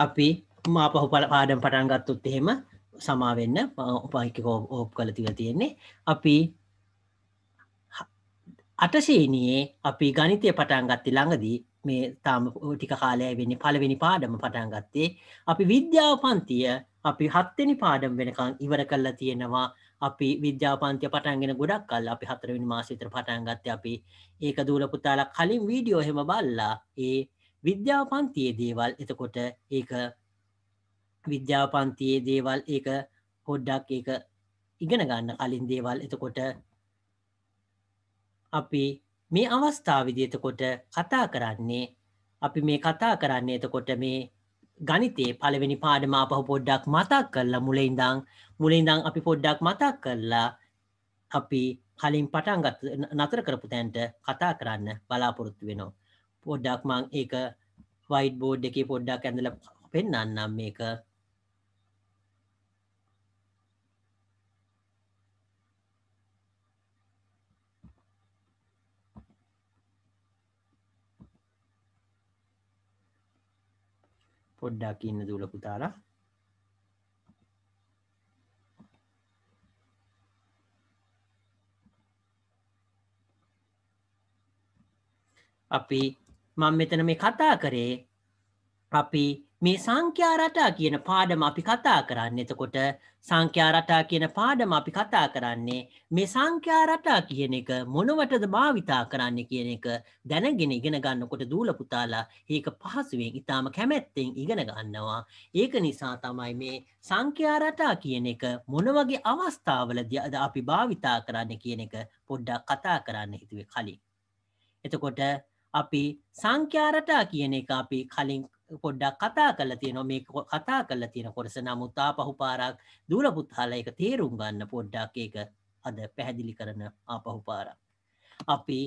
අපි මාපහු පල පාඩම් පටන් ගත්තුත් එහෙම සමාවෙන්න උපයිකෝ ඕප් කළ තිල තියෙන්නේ අපි අටශේනයේ අපි ගනිතය පටන් ගත්ති ළඟදී මේ තාම ටික කාලය වෙන්න පළවෙනි පාඩම පටන් ගත්තේ අපි විද්‍යාව පන්තිය අපි හත්තනි පාඩම් වෙනකං ඉවර කල්ලා තියෙනවා අපි විද්‍යාපන්තිය පටන්ගෙන ගොඩක් කල් අපි හතරවෙනි මාසිතර පටන් ගත්ත අපි ඒක දූල පුතාලා කලින් වීඩියෝ හෙම බල්ලා ඒ විද්‍යාපන්තියේ දේවල් එතකොට ඒක විද්‍යාපන්තියේ දේවල් ඒක පොඩ්ඩක් ඒක ඉගෙන ගන්න කලින් දේවල් එතකොට අපි මේ අවස්ථා විදිතකොට කතා කරන්නේ අපි මේ කතා කරන්නේ එතකොට මේ ගනිතේ පළවෙනි පාඩම අපහ පොඩ්ඩක් මතක් කරලා මුලයිඉඳං මුලින්දං අපි පොඩ්ඩක් මතක් කරලා අපි කලින් පටන්ගත් නතර කරපු තැන්ට කතා කරන්න බලාපොරොත්තු වෙනවා පොඩ්ඩක් මං ඒක වයිට් බෝඩ් එකේ පොඩ්ඩක් ඇඳලා පෙන්වන්නම් මේක පොඩ්ඩක් ඉන්න දුල පුතාලා අපි මං මෙතන මේ කතා කරේ අපි මේ සංඛ්‍යාරටා කියන පාඩම අපි කතා කරන්න එතකොට සංඛ්‍යාරටා කියන පාඩම අපි කතා කරන්නේ මේ සංඛ්‍යාරටා කියන එක මොනවටද භාවිතා කරන්න කියන එක දැනගෙන ඉගෙන ගන්නකොට දූලපුතාලා ඒක පහසුවෙන් ඉතාම කැමැත්තෙන් ඉගෙන ගන්නවා ඒක නිසා තමයි මේ සංඛ්‍යාරටා කියන එක මොනවගේ අවස්ථාවලදී අද අපි භාවිතා කරන්න කියන එක පොඩ්ඩක් කතා කරන්න හිතුවේ කලින් එතකොට අපි සංඛ්‍යාරටා කියන එක අපි කලින් පොඩ්ඩක් කතා කල තියනවා මේ කතා කල තියෙන කොටස නමුත්තා පහු පාරක් දූලපුත්හල එක තේරුම් ගන්න පොඩ්ඩක් ඒක අද පැහැදිලි කරන අපහු පාරක්. අපි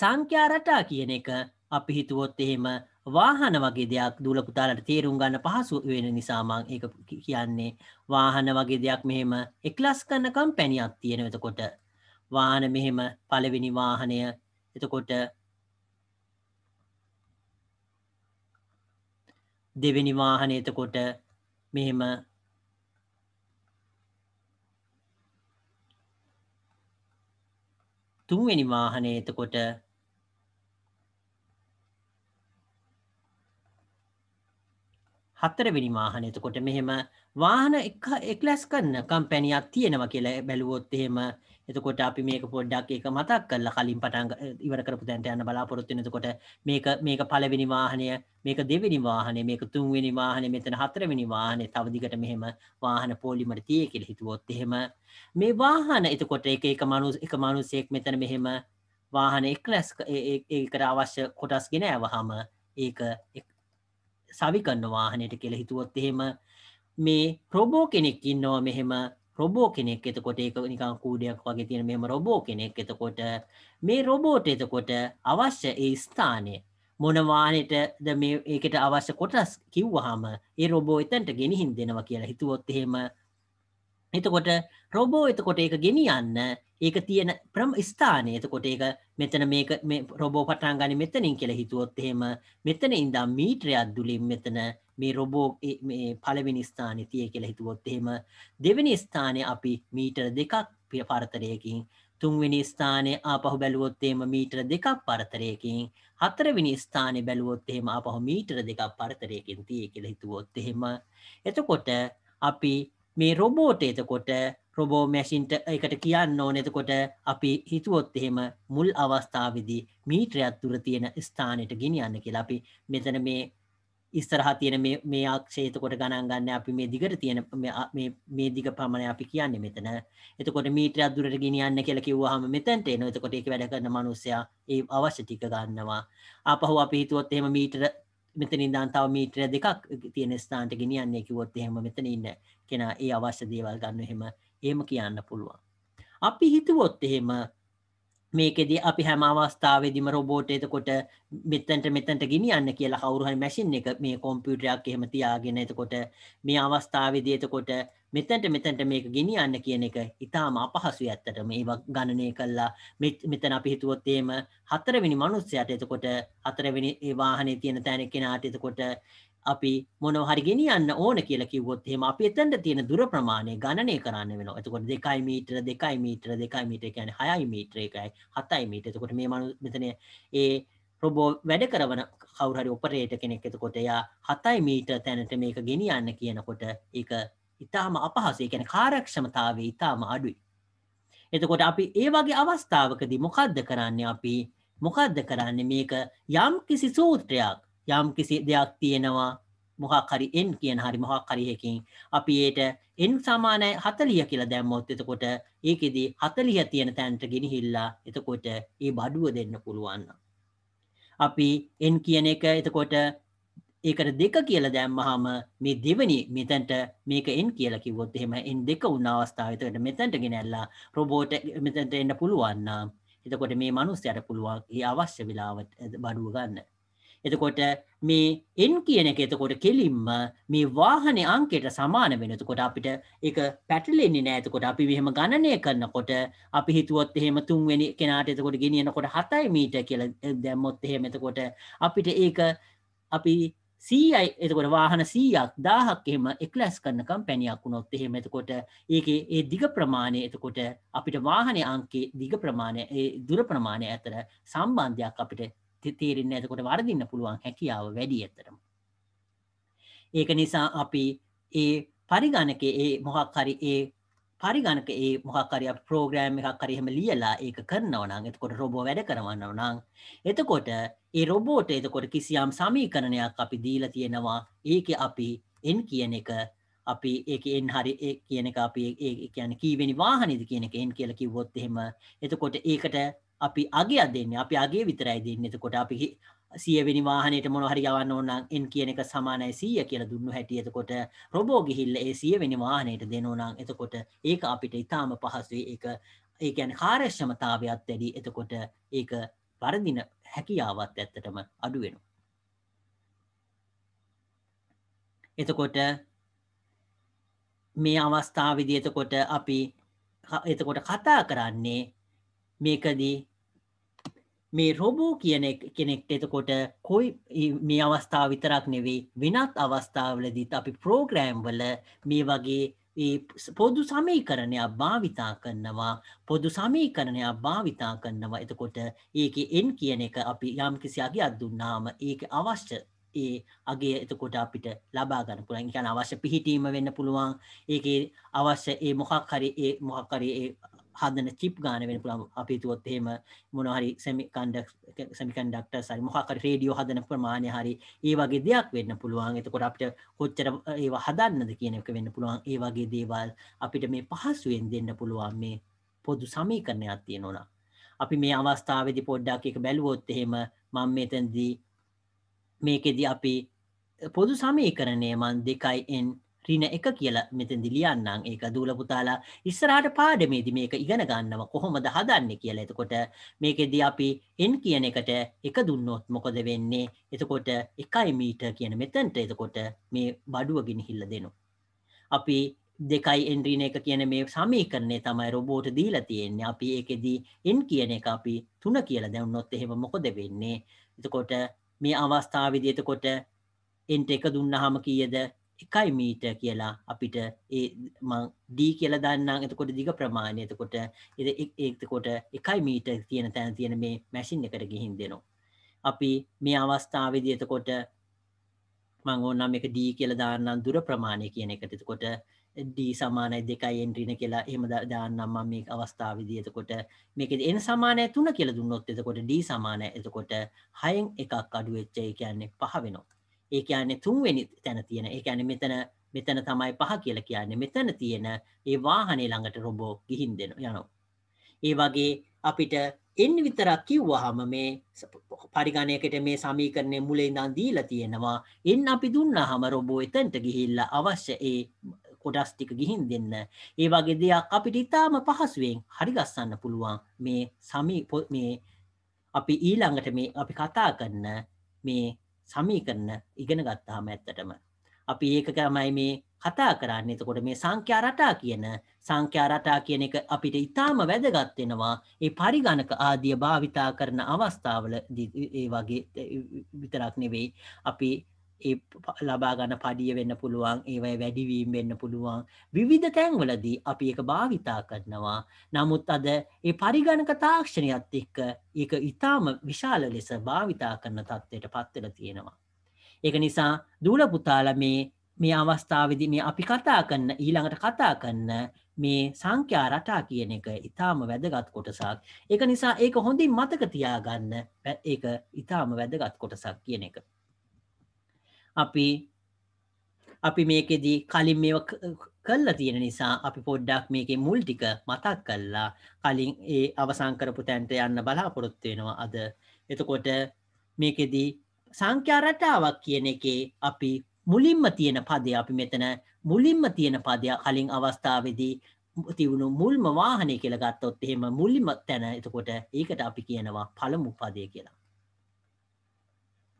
සංඛ්‍යාරටා කියන එක අපි හිතුවොත් එහෙම වාහන වගේ දෙයක් දූලපුතාලට තේරුම් ගන්න පහසු වෙන නිසාමං ඒ කියන්නේ වාහන වගේ දෙයක් මෙහෙම එක්ලස් කන්න කම්පැනියක් තියෙන එතකොට වාහන මෙහෙම පලවෙනි වාහනය එතකොට දෙවෙනි වාහන එතකොට මෙහෙම තුන්වෙනි වාහනය එතකොට හතරවෙනි වාහන එතකොට මෙහෙම වාහන එක්ලැස් කරන්න කම්පැනයක් තියෙනවා කියලා බැලුවොත් එහෙම එතකොට අපි මේක පොඩ්ඩක් ඒක මතක් කල්ල කලින් පටන් ඉවර කරපු දැන්ට යන්න බලාපොරොත්තු එතකොට මේක මේක පලවෙනි වාහනය මේක දෙවෙනි වාහනේ මේක තුන්වෙනි වාහනේ මෙතන හතරවෙනි වාහනේ තවදිකට මෙහෙම වාහන පොලිමට තිය කියලා හිතුවොත් එහෙම මේ වාහන එතකොට එක එක මනුස් එක මනුස්සයෙක් මෙතන මෙහෙම වාහන එක්ලැස් ඒකට අවශ්‍ය කොටස් ගෙන ඇවහම ඒක සවිකන්න වාහනයට කෙළ හිතුවොත් එහෙම මේ රොබෝ කෙනෙක් ඉන්නවා මෙහෙම රොබෝ කෙනෙක් එතකොට ඒක නිකං කූඩයක් වගේ තියෙන මෙම රොබෝ කෙනෙක් එතකොට මේ රොබෝට එතකොට අවශ්‍ය ඒ ස්ථානය මොනවානටද මේ ඒකට අවශ්‍ය කොටස් කිව්වහම ඒ රොබෝ එතන්ට ගෙනහින් දෙනවා කියලා හිතුවොත් එහෙම එතකොට රොබෝ එතකොට ඒක ගෙනියන්න ඒක තියෙන ප්‍රම ස්ථානය එතකොට ඒක මෙතන මේක රොබෝ පටන් ගනි මෙතනින් කියලා හිතුවොත් එහෙම මෙතන ඉඳම් මීට්‍රයක් දුලින් මෙතන මේ රොබෝ පලවෙනි ස්ථානය තිය කෙළ හිතුවොත් එහෙම දෙවනි ස්ථානය අපි මීටර් දෙකක් පිය පරතරයකින් තුන්වෙනි ස්ථානය ආපහු බැලුවොත්තේම මීටර දෙකක් පරතරයකින් හතරවෙනි ස්ථානය බැලුවොත්තේම අපහු මීටර දෙකක් පරතරයකින් තිය කෙළ හිතුවොත් එහෙම එතකොට අපි මේ රොබෝට එතකොට රොබෝ මැසින්ට එකට කියන්න ඕන එතකොට අපි හිතුවොත් එහෙම මුල් අවස්ථාවදී මීට්‍රයක් තුර තියෙන ස්ථානයට ගෙනියන්න කියලා අපි මෙතන මේ ඉස්තරහ තියෙන මේ ආක්ෂේතකොට ගණන් ගන්න අපි මේ දිගට තියෙන මේ දිග පමණ අපි කියන්නේ මෙතන එතකොට මීට්‍ර අදුරට ගෙනියන්න කියලා කිව්වහම මෙතැන්ට එන එතකොට ඒක වැඩ කරන මනුස්සයා ඒ අවශ්‍ය ටික ගන්නවා ආපහු අපි හිතුවොත් එහෙම මීටර මෙතන ඉඳන් තව මීටර දෙකක් තියෙන ස්ථානට ගෙනියන්නේ කිව්වොත් එහෙම මෙතන ඉන්න කෙනා ඒ අවශ්‍ය දේවල් ගන්න එහෙම එහෙම කියන්න පුළුවන් අපි හිතුවොත් එහෙම මේකෙදී අපි හැම අවස්ථාවේදීම රොබෝට් එතකොට මෙතෙන්ට මෙතෙන්ට ගෙනියන්න කියලා කවුරු හරි මැෂින් එක මේ කම්පියුටරයක් එහෙම තියාගෙන එතකොට මේ අවස්ථාවේදී එතකොට මෙතෙන්ට මෙතෙන්ට මේක ගෙනියන්න කියන එක ඊටාම අපහසුයි ඇත්තට මේ ගණනය කළා මෙතන අපි හිතුවොත් එහෙම හතරවෙනි මිනිස්සයාට එතකොට හතරවෙනි ඒ වාහනේ තියෙන තැන කෙනාට එතකොට අපි මොනව හරි ගෙනියන්න ඕන කියලා කිව්වොත් එහෙම අපි එතනට තියෙන දුර ප්‍රමාණය ගණනය කරන්න වෙනවා. එතකොට 2 මීටර 2 මීටර 2 මීටර කියන්නේ 6 මීටර එකයි 7 මීටර. එතකොට මේ මනු මෙතන ඒ රොබෝ වැඩ කරන කවුරු හරි ඔපරේටර් කෙනෙක් එතකොට එයා 7 මීටර තැනට මේක ගෙනියන්න කියනකොට ඒක ඉතාම අපහසුයි. ඒ කියන්නේ කාර්යක්ෂමතාවය ඉතාම අඩුයි. එතකොට අපි ඒ වගේ අවස්ථාවකදී මොකද්ද කරන්නේ අපි මොකද්ද කරන්නේ මේක යම් කිසි සූත්‍රයක් යම් කිසි දෙයක් තියෙනවා මොකක් හරි n කියන හරි මොකක් හරි එකකින් අපි ඒට n සමානයි 40 කියලා දැම්මොත් එතකොට ඒකෙදි 40 තියෙන තැනට ගෙනහිල්ලා එතකොට ඒ බඩුව දෙන්න පුළුවන්. අපි n කියන එක එතකොට ඒකට දෙක කියලා දැම්මහම මේ දෙවෙනි මෙතනට මේක n කියලා කිව්වොත් එහෙම n දෙක වුණ අවස්ථාව එතකොට මෙතනට ගෙනල්ලා රොබෝට් මෙතනට එන්න පුළුවන් නම් එතකොට මේ මිනිස්යාට පුළුවන් ඒ අවශ්‍ය වෙලාවට බඩුව ගන්න. එතකොට මේ එන් කියන එක එතකොට කෙලින්ම මේ වාහනේ අංකයට සමාන වෙන. එතකොට අපිට ඒක පැටලෙන්නේ නැහැ. එතකොට අපි මෙහෙම ගණනය කරනකොට අපි හිතුවොත් එහෙම තුන්වෙනි කෙනාට එතකොට ගෙනියනකොට 7 මීටර කියලා දැම්මොත් එහෙම එතකොට අපිට ඒක අපි 100යි එතකොට වාහන 100ක් 1000ක් එහෙම එක්ලස් කරනකම් පැණියක් වුණොත් එහෙම එතකොට ඒකේ ඒ දිග ප්‍රමාණය එතකොට අපිට වාහනේ අංකයේ දිග ප්‍රමාණය ඒ දුර ප්‍රමාණය අතර සම්බන්ධයක් අපිට තේරෙන්න ඇතකොට වර්දින්න පුළුවන් හැකියාව වැඩි ඇතරම. ඒක නිසා අපි ඒ පරිගණක ඒ මොහක්කරි ඒ පරිගණක ඒ මොහක්කරි ප්‍රෝග්‍රෑම් එකක් කරහෙම ලියලා ඒක කරනවනං එතකොට රොබෝ වැඩ කරවන්නව නං. එතකොට ඒ රොබෝට එතකොට කිසියම් සමීකරණයක් අපි දීල තියෙනවා ඒක අපි එන් කියන එක අපි ඒක එන් හරි කියන එක අපි ඒ කියන කීවෙනි වාහනිද කියන එක එන් කියල කිව්වොත් එහෙම එතකොට ඒකට අපි අගේ අදන්න අපි අගේ විතරයි දෙන්න එතකොට අපි සියවෙනි වාහනයට මොන හරි ගවන්න ඕනම් එන් කියන එක සමානයි සීය කියල දුන්නු හැටිය එතකොට රොබෝ ගිහිල්ල ඒ සියවෙනි වාහනයට දෙනෝනම් එතකොට ඒක අපිට ඉතාම පහසුවේ ඒක ඒකැන් කාර්යක්ෂමතාවයක් වැඩි එතකොට ඒක පරදින හැකියාවත් ඇත්තටම අඩුවෙන. එතකොට මේ අවස්ථාවවිදි එතකොට අපි එතකොට කතා කරන්නේ මේකදී මේ රොබෝ කියන කෙනෙක්ට එතකොට කොයි මේ අවස්ථා විතරක් නෙවෙයි වෙනත් අවස්ථාවලදීත් අපි ප්‍රෝග්‍රෑම් වල මේ වගේ පොදු සමීකරණයක් භාවිතා කරනවා පොදු සමීකරණයක් භාවිතා කරනවා එතකොට ඒක එන් කියන එක අපි යම් කිසියාගේ අත්දුන්නාම ඒක අවශ්‍ය ඒ අගේ එතකොට අපිට ලබා ගන්න පුළුවන්. ඒ කියන්නේ අවශ්‍ය පිහිටීම වෙන්න පුළුවන්. ඒකේ අවශ්‍ය ඒ මොකක් හරි ඒ මොකක් හරි ඒ හදන චිප් ගාන වෙන පුළම් අපිතුවොත් එහෙම මොනහරි සැමිකන්ඩක් සැමිකන්ඩක්ට සරි මොහකර රේඩියෝ හදන ප්‍රමාණය හරි ඒ වගේ දෙයක් වෙන්න පුළුවන් එතකොට අපට කොච්චර ඒවා හදන්නද කියන එක වෙන්න පුළුවන් ඒ වගේ දේවල් අපිට මේ පහසුවෙන් දෙන්න පුළුවන් මේ පොදු සමීකරණයක් තියෙන ඕන අපි මේ අවස්ථාවේදී පොඩ්ඩක් එක බැලුවොත් එහෙම මම මෙතනදී මේකෙදී අපි පොදු සමීකරණය මන් දෙකයි n ඍණ 1 කියලා මෙතෙන්දි ලියන්නම්. ඒක දූල පුතාලා ඉස්සරහට පාඩමේදී මේක ඉගෙන ගන්නව කොහොමද හදන්නේ කියලා. එතකොට මේකෙදී අපි n කියන එකට 1 දුන්නොත් මොකද වෙන්නේ? එතකොට 1 මීටර් කියන මෙතෙන්ට එතකොට මේ බඩුව ගිනිහිල්ලා දෙනවා. අපි දෙකයි එන්ඩ්‍රීන එක කියන මේ සමීකරණය තමයි රොබෝට දීලා තියෙන්නේ අපි ඒකෙදී එන් කියන එක අපි තුන කියලා දැවුනොත් එහෙම මොකොද වෙන්නේ එතකොට මේ අවස්ථාව විදිහතකොට එන්ට එක දුන්නහම කීයද එකයි මීට කියලා අපිට ඒ දී කියල දන්න එතකොට දිග ප්‍රමාණය එතකොට ඒතකොට එකයි මීට තියෙන තැන තියෙන මේ මැසින් එකට ගිහින් දෙනවා. අපි මේ අවස්ථාවදි එතකොට මංගෝනම් එක දී කියල දාන්නම් දුර ප්‍රමාණය කියන එකට එතකොට දී සමානයි දෙකයි එන්ට්‍රීන කියලා එහෙම දාන්නම්ම මේ අවස්ථාවවිදි එතකොට මේක එන සමානය තුන කියල දුන්නොත් එතකොට දී සමානය එතකොට හයෙන් එකක් අඩුවෙච්චයි කියන්නේ පහ වෙනවා. ඒ කියන්නේ තුන්වෙනි තැන තියෙන. ඒ කියන්නේ මෙතන මෙතන තමයි පහ කියලා කියන්නේ. මෙතන තියෙන ඒ වාහනේ ළඟට රොබෝ ගිහින් දෙන යනවා. ඒ වගේ අපිට එන්න විතරක් කිව්වහම මේ පරිගණයකට මේ සමීකරණය මුලේ ඉඳන් දීලා තියෙනවා එන්න අපි දුන්නහම රොබෝ එතනට ගිහිල්ලා අවශ්‍ය ඒ කොටස් ටික ගිහින් දෙන්න ඒ වගේ දෙයක් අපිට ඉතාම පහසුවෙන් හරි ගස්සන්න පුළුවන් මේ සමී මේ අපි ඊළඟට මේ අපි කතා කරන මේ සමීකරණ ඉගෙන ගත්තාම ඇත්තටම. අපි ඒක තමයි මේ කතා කරන්න එතකොට මේ සංඛ්‍යා රටා කියන සංඛ්‍යා රටා කියන එක අපිට ඉතාම වැදගත් වෙනවා ඒ පරිගණක ආදිය භාවිතා කරන අවස්ථාවල ඒ වගේ විතරක් නෙවෙයි අපි ඒ ලබාගන්න පඩිය වෙන්න පුළුවන් ඒවයි වැඩිවීම් වෙන්න පුළුවන් විවිධ තැන්වලදී අපි එක භාවිතා කරනවා නමුත් අද ඒ පරිගණක තාක්ෂණයත් එක්ක ඒක ඉතාම විශාල ලෙස භාවිතා කරන තත්ත්වයට පත්වෙල තියෙනවා. ඒක නිසා දූලපුතාල මේ මේ අවස්ථාවදි මේ අපි කතා කන්න ඊළඟට කතා කන්න මේ සංඛ්‍යා රටා කියන එක ඉතාම වැදගත් කොටසක් එක නිසා ඒක හොඳින් මතක තියාගන්න ඒ ඉතාම වැදගත් කොටසක් කියන එක. අපි අපි මේකෙදී කලින් මේ කල්ලා තියෙන නිසා අපි පොඩ්ඩක් මේකේ මුල් ටික මතක් කළා කලින් ඒ අවසන් කරපු තැන්ට යන්න බලාපොරොත්තු වෙනවා අද. එතකොට මේකෙදී සංඛ්‍යා රටාවක් කියන එකේ අපි මුලින්ම තියෙන පදේ අපි මෙතන මුලින්ම තියෙන පදය කලින් අවස්ථාවේදී තිවුණු මුල්ම වාහනය කියලා ගත්තොත් එහෙම මුලින්ම තැන එතකොට ඒකට අපි කියනවා පළමු පදය කියලා.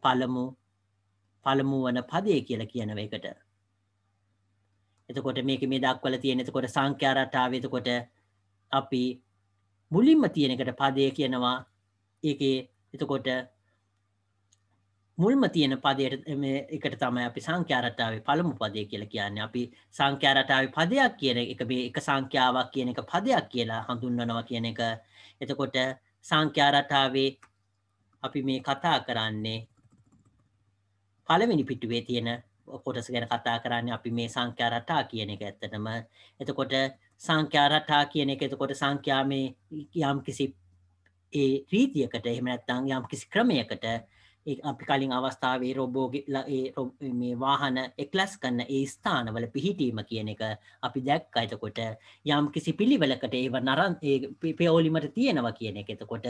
පළමු පළමු වන පදය කියලා කියනව එකට. එතකොට මේක මේ දක්වල තියෙන එතකොට සංඛ්‍යා රටාව එතකොට අපි මුලින්ම තියෙන එකට පදය කියනවා ඒකේ එතකොට මුල්ම තියෙන පදයට එකට තමයි අපි සංඛ්‍යාරටාවේ පළමු පදය කියලා කියන්නේ. අපි සංඛ්‍යාරටාවේ පදයක් කියන එක මේ එක සංඛ්‍යාවක් කියන එක පදයක් කියලා හඳුන්වනවා කියන එක. එතකොට සංඛ්‍යාරටාවේ අපි මේ කතා කරන්නේ පළවෙනි පිටුවේ තියෙන කොටස ගැන කතා කරන්න අපි මේ සංඛ්‍යාරටා කියන එක ඇත්තටම එතකොට සංඛ්‍යාරටා කියන එක එතකොට සංඛ්‍යාමේ යම් කිසි ඒ රීතියකට එහෙම නැත්නම් යම් කිසි ක්‍රමයකට අපි කලින් අවස්ථාවේ රොබෝගේ මේ වාහන එක්ලස් කන්න ඒ ස්ථානවල පිහිටීම කියන එක අපි දැක් අයතකොට යම් කිසි පිළිවලකට ඒව නරන් පෙවෝලිමට තියෙනවා කියන එක එතකොට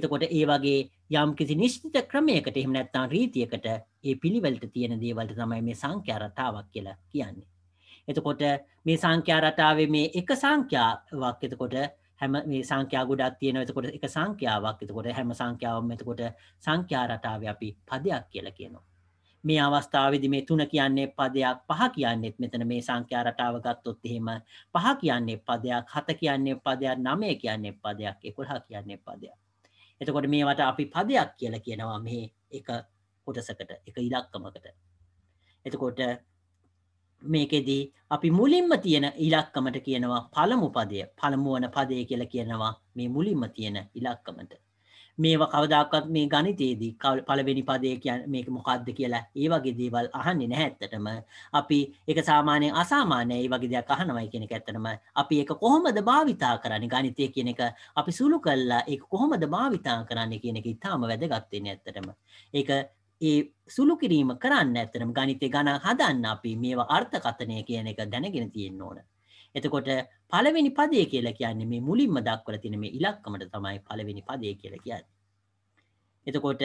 එතකොට ඒ වගේ යම් කිසි නිශ්ිත ක්‍රමයකට එහම නැත්තාන් රීතියකට ඒ පිළිවලට තියෙන දේවලට තමයි මේ සංඛ්‍යාරතාවක් කියලා කියන්නේ. එතකොට මේ සංඛ්‍යාරටාව මේ එක සංඛ්‍යාවක් එතකොට හැම මේ සංඛ්‍යා ගොඩක් තියෙන එතකොට එක සංඛ්‍යාවක් එතකොට හැම සංඛ්‍යාවම එතකොට සංඛ්‍යා රටාව අපි පදයක් කියලා කියනවා මේ අවස්ථාවේදී මේ තුන කියන්නේ පදයක් පහ කියන්නේත් මෙතන මේ සංඛ්‍යා රටාව ගත්තොත් එහෙම පහ කියන්නේ පදයක් හත කියන්නේ පදයක් නවය කියන්නේ පදයක් 11 කියන්නේ පදයක් එතකොට මේවට අපි පදයක් කියලා කියනවා මේ එක කොටසකට එක ඉලක්කමකට එතකොට මේකෙදී අපි මුලින්ම තියෙන ඉලක්කමට කියනවා පළමු පදය පළමුුවන පදය කියල කියනවා මේ මුලින්ම තියෙන ඉලක්කමට. මේව කවදක්ත් මේ ගනිතේදී කවල් පළවෙනි පදය කියන් මේක මොකක්ද කියලා ඒ වගේ දේවල් අහන්නේ නැහැත්තටම අපි එක සාමානයෙන් අසාමානය ඒ වගේ දෙයක් අහනවයි කෙනෙක් ඇත්තටම අපි එක කොහොමද භාවිතා කරන්නේ ගණිතය කියන එක අපි සුළු කළා ඒක කොහොමද භාවිතා කරන්නේ කියන එක ඉතාම වැදගත් වෙන්නේ ඇත්තටම. ඒක ඒ සුළු කිරීම කරන්න ඇතරම ගනිතය ගණන් හදන්න අපි මේවා අර්ථකථනය කියන එක දැනගෙන තියෙන් ඕන. එතකොට පළවෙනි පදය කියලා කියන්නේ මේ මුලින්ම දක්වල තින මේ ඉලක්කමට තමයි පළවෙනි පදය කියලා කියන්න. එතකොට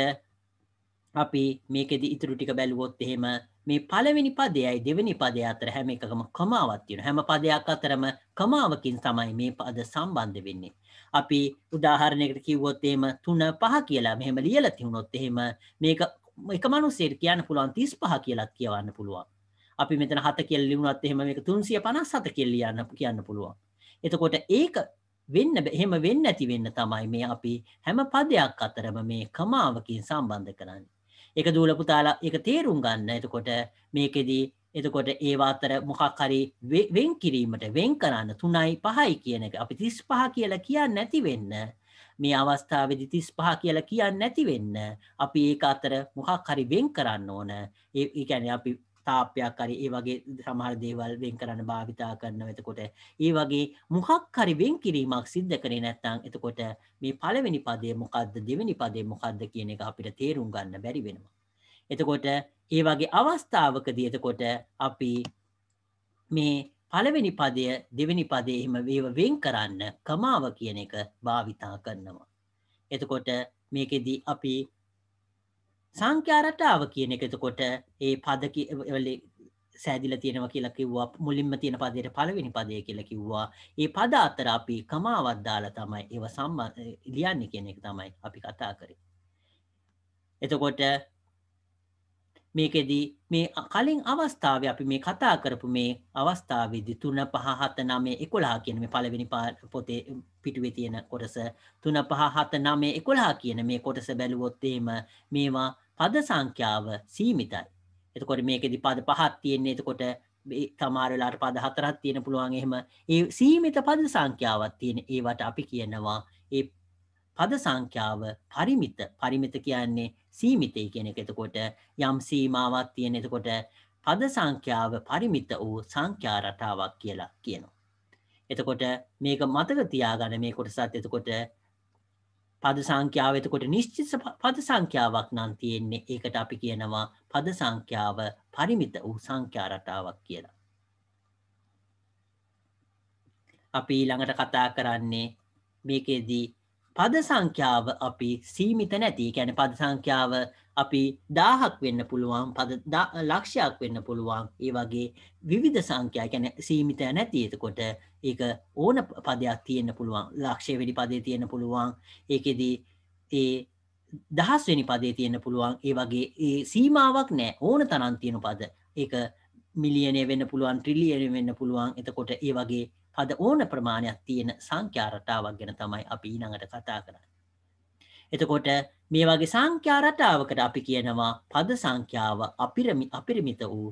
අපි මේකෙද ඉතුරු ටික බැලුවොත් එහෙම මේ පළවෙනි පදයයි දෙවැනි පදය අතර හැම එකකම කමාවක් තියෙනවා. හැම පදයක් අතරම කමාවකින් තමයි මේ පද සම්බන්ධ වෙන්නේ. අපි උදාහරණයකට කිව්වොත් එහෙම 3 5 කියලා මෙහෙම ලියලා තියුණොත් එහෙම මේක එක මනුසේට කියන්න පුළුවන් තිස් පහ කියලත් කියවන්න පුළුවන් අපි මෙතන හත කෙල් ලිවුණත් එහෙම එක තුන්සිය පනස් සත කෙල් ලියන්න කියන්න පුළුවන් එතකොට ඒක වෙන්න එහෙම වෙන්න ඇති වෙන්න තමයි මේ අපි හැම පදයක් අතරම මේ කමාවකින් සම්බන්ධ කරන්න එක දූලපුතාලා එක තේරුම් ගන්න එතකොට මේකෙදී එතකොට ඒවා අතර මොකක් හරි වෙන් කිරීමට වෙන් කරන්න තුනයි පහයි කියන එක අපි තිස් පහ කියලා කියන්න නැති වෙන්න මේ අවස්ථාවේදී 35 කියලා කියන්නේ නැති වෙන්න අපි ඒක අතර මොකක් හරි වෙන් කරන්න ඕන. ඒ කියන්නේ අපි තාපයක් හරි ඒ වගේ සමහර දේවල් වෙන් කරන්න භාවිතා කරනවා. එතකොට ඒ වගේ මොකක් හරි වෙන් කිරීමක් සිද්ධ කරේ නැත්නම් එතකොට මේ පළවෙනි පදේ මොකද්ද දෙවෙනි පදේ මොකද්ද කියන එක අපිට තේරුම් ගන්න බැරි වෙනවා. එතකොට ඒ වගේ අවස්ථාවකදී එතකොට අපි මේ පළවෙනි පදය දෙවෙනි පදය එහෙම වේව වෙන් කරන්න කමාව කියන එක භාවිතා කරනවා. එතකොට මේකෙදී අපි සංඛ්‍යා රටාව කියන එක එතකොට ඒ පද සෑදිලා තියෙනවා කියලා කිව්වා මුලින්ම තියෙන පදයට පළවෙනි පදය කියලා කිව්වා. ඒ පද අතර අපි කමාවක් දාලා තමයි ඒව සම්බන්ධ ලියන්නේ කියන එක තමයි අපි කතා කරේ. එතකොට මේකෙදී මේ කලින් අවස්ථාව අපි මේ කතා කරපු මේ අවස්ථාවේදී තුන පහ හත නමේ එකොළහ කියන මේ පළවෙනි පොතේ පිටුවේ තියෙන කොටස තුන පහ හත නමේ එකොළහ කියන මේ කොටස බැලුවොත් එහෙම මේවා පද සංඛ්‍යාව සීමිතයි. එතකොට මේකෙදී පද පහක් තියෙන්නේ එතකොට තමාරලාට පද හතරක් තියෙන පුළුවන් එහෙම ඒ සීමිත පද සංඛ්‍යාවක් තියෙන ඒවට අපි කියනවා ඒ පද සංඛ්‍යාව පරිමිත පරිමිත කියන්නේ සීමිතයි කියන එක එතකොට යම් සීමාවක් තියෙන එතකොට පද සංඛ්‍යාව පරිමිත වූ සංඛ්‍යා රටාවක් කියලා කියනවා. එතකොට මේක මතක තියාගන්න මේ කොටසත් එතකොට පද සංඛ්‍යාව එතකොට නිශ්චිත පද සංඛ්‍යාවක් නම් තියෙන්නේ ඒකට අපි කියනවා පද සංඛ්‍යාව පරිමිත වූ සංඛ්‍යා රටාවක් කියලා. අපි ඊළඟට කතා කරන්නේ මේකෙදී පද සංඛ්‍යාව අපි සීමිත නැති ගැන පද සංඛ්‍යාව අපි දාහක් වෙන්න පුළුවන් පද ලක්ෂයක් වෙන්න පුළුවන් ඒ වගේ විවිධ සංඛ්‍යා ගැන සීමිත නැති එතකොට ඒක ඕන පදයක් තියෙන්න පුළුවන් ලක්ෂය වැඩි පදේ තියෙන පුළුවන් ඒකෙදී ඒ දහස්වෙනි පදේ තියෙන පුළුවන් ඒ වගේ ඒ සීමාවක් නෑ ඕන තරන් තියෙන පද ඒක මිලියනය වෙන්න පුළුවන් ට්‍රිලියන වෙන්න පුළුවන් එතකොට ඒ වගේ පද ඕන ප්‍රමාණයක් තියෙන සංඛ්‍යාරටාවක් ගැන තමයි අපි ඊළඟට කතා කරන්න. එතකොට මේ වගේ සංඛ්‍යාරටාවකට අපි කියනවා පද සංඛ්‍යාව අපිරමි අපිරිමිත වූ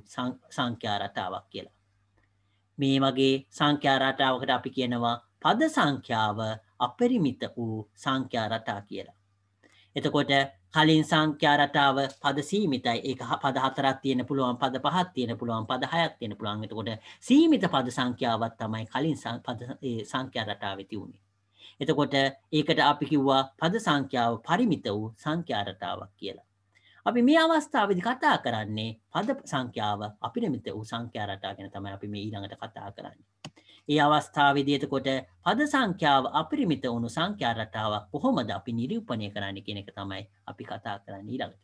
සංඛ්‍යාරටාවක් කියලා. මේ වගේ සංඛ්‍යාරටාවකට අපි කියනවා පද සංඛ්‍යාව අපරිමිත වූ සංඛ්‍යාරටා කියලා. එතකොට කලින් සංඛ්‍යා රටාව පද සීමිතයි. ඒක පද හතරක් තියෙන්න පුළුවන්, පද පහක් තියෙන්න පුළුවන්, පද හයක් තියෙන්න පුළුවන්. එතකොට සීමිත පද සංඛ්‍යාවක් තමයි කලින් පද සංඛ්‍යා රටාවේ තිබුණේ. එතකොට ඒකට අපි කිව්වා පද සංඛ්‍යාව පරිමිත වූ සංඛ්‍යා රටාවක් කියලා. අපි මේ අවස්ථාවේදී කතා කරන්නේ පද සංඛ්‍යාව අපිරිමිත වූ සංඛ්‍යා රටාව ගැන තමයි අපි මේ ඊළඟට කතා කරන්නේ. ඒ අවස්ථාව විදියට කොට පද සංඛ්‍යාව අපරිමිත වුණු සංඛ්‍යා රටාවක් කොහොමද අපි නිරූපණය කරන්න කියන එක තමයි අපි කතා කරන්න ඊළඟට.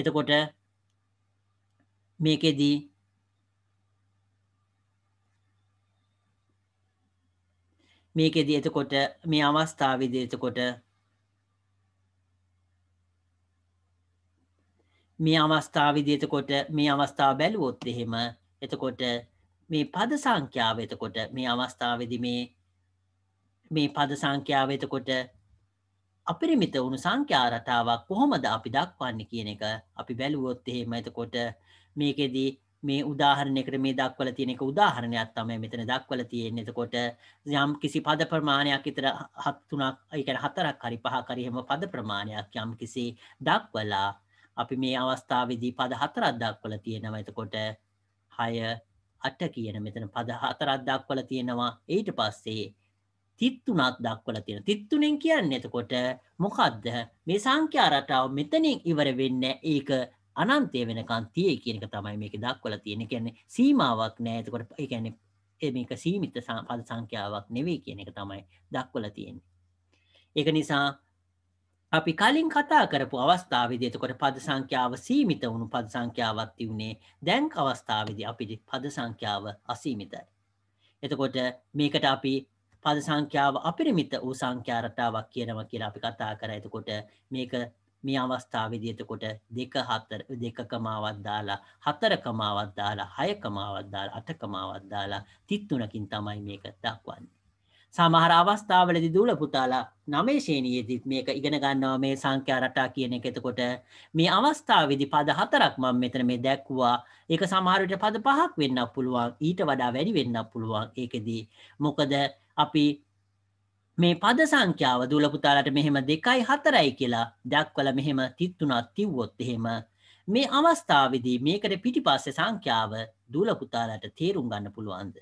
එතකොට මේකෙදී මේකෙදී එතකොට මේ අවස්ථාවේදී එතකොට මේ අවස්ථාවේදී එතකොට මේ අවස්ථාව බැලුවොත් එහෙම එතකොට මේ පද සංඛ්‍යාව එතකොට මේ අවස්ථාවේදි මේ මේ පද සංඛ්‍යාව එතකොට අපරිමිත වුණු සංඛ්‍යා රටාවක් කොහොමද අපි දක්වන්නේ කියන එක අපි බැලුවොත් එහෙම එතකොට මේකෙදි මේ උදාහරණයකට මේ දක්වලා තියෙන එක උදාහරණයක් තමයි මෙතන දක්වලා තියෙන්නේ. එතකොට යම් කිසි පද ප්‍රමාණයක් විතර 7 3ක්, ඒ කියන්නේ 4ක් හරි 5ක් හරි එහෙම පද ප්‍රමාණයක් යම් කිසි දක්වලා අපි මේ අවස්ථාවේදී පද හතරක් දක්වලා තියෙනවා. එතකොට 6 අට කියන මෙතන පද හතරක් දක්වලා තියෙනවා ඊට පස්සේ තිත් තුනක් දක්වලා තියෙනවා තිත් තුනෙන් කියන්නේ එතකොට මොකද්ද මේ සංඛ්‍යා රටාව මෙතනින් ඉවර වෙන්නේ ඒක අනන්තය වෙනකන් තියෙයි කියන එක තමයි මේක දක්වලා තියෙන්නේ කියන්නේ සීමාවක් නැහැ එතකොට ඒ කියන්නේ මේක සීමිත පද සංඛ්‍යාවක් නෙවෙයි කියන එක තමයි දක්වලා තියෙන්නේ ඒක නිසා අපි කලින් කතා කරපු අවස්ථාවේදී එතකොට පද සංඛ්‍යාව සීමිත වුණු පද සංඛ්‍යාවක් තිබුණේ දැන් අවස්ථාවේදී අපිට පද සංඛ්‍යාව අසීමිතයි. එතකොට මේකට අපි පද සංඛ්‍යාව අපරිමිත වූ සංඛ්‍යා රටාවක් කියනවා කියලා අපි කතා කරා. එතකොට මේක මේ අවස්ථාවේදී එතකොට 2 4 2 කමාවක් දාලා 4 කමාවක් දාලා 6 කමාවක් දාලා 8 කමාවක් දාලා 33කින් තමයි මේක දක්වන්නේ. සමහර අවස්ථාවලදි දූල පුතාලා නමේශේණයේදත් මේක ඉගෙන ගන්නවා මේ සංඛ්‍යා රටා කියන එක එතකොට මේ අවස්ථාවවිදි පද හතරක් මම මෙතන මේ දැක්වා ඒක සමහරට පද පහක් වෙන්න පුළුවන් ඊට වඩා වැඩි වෙන්න පුළුවන් ඒකෙදී මොකද අපි මේ පද සංඛ්‍යාව දුලපුතාලට මෙහෙම දෙකයි හතරයි කියලා දක්වල මෙහෙම තිත්තුනත් තිව්වොත් එහෙම මේ අවස්ථාවවිදී මේකට පිටිපස්ස සංඛ්‍යාව දුලපුතාලට තේරුම් ගන්න පුළුවන්ද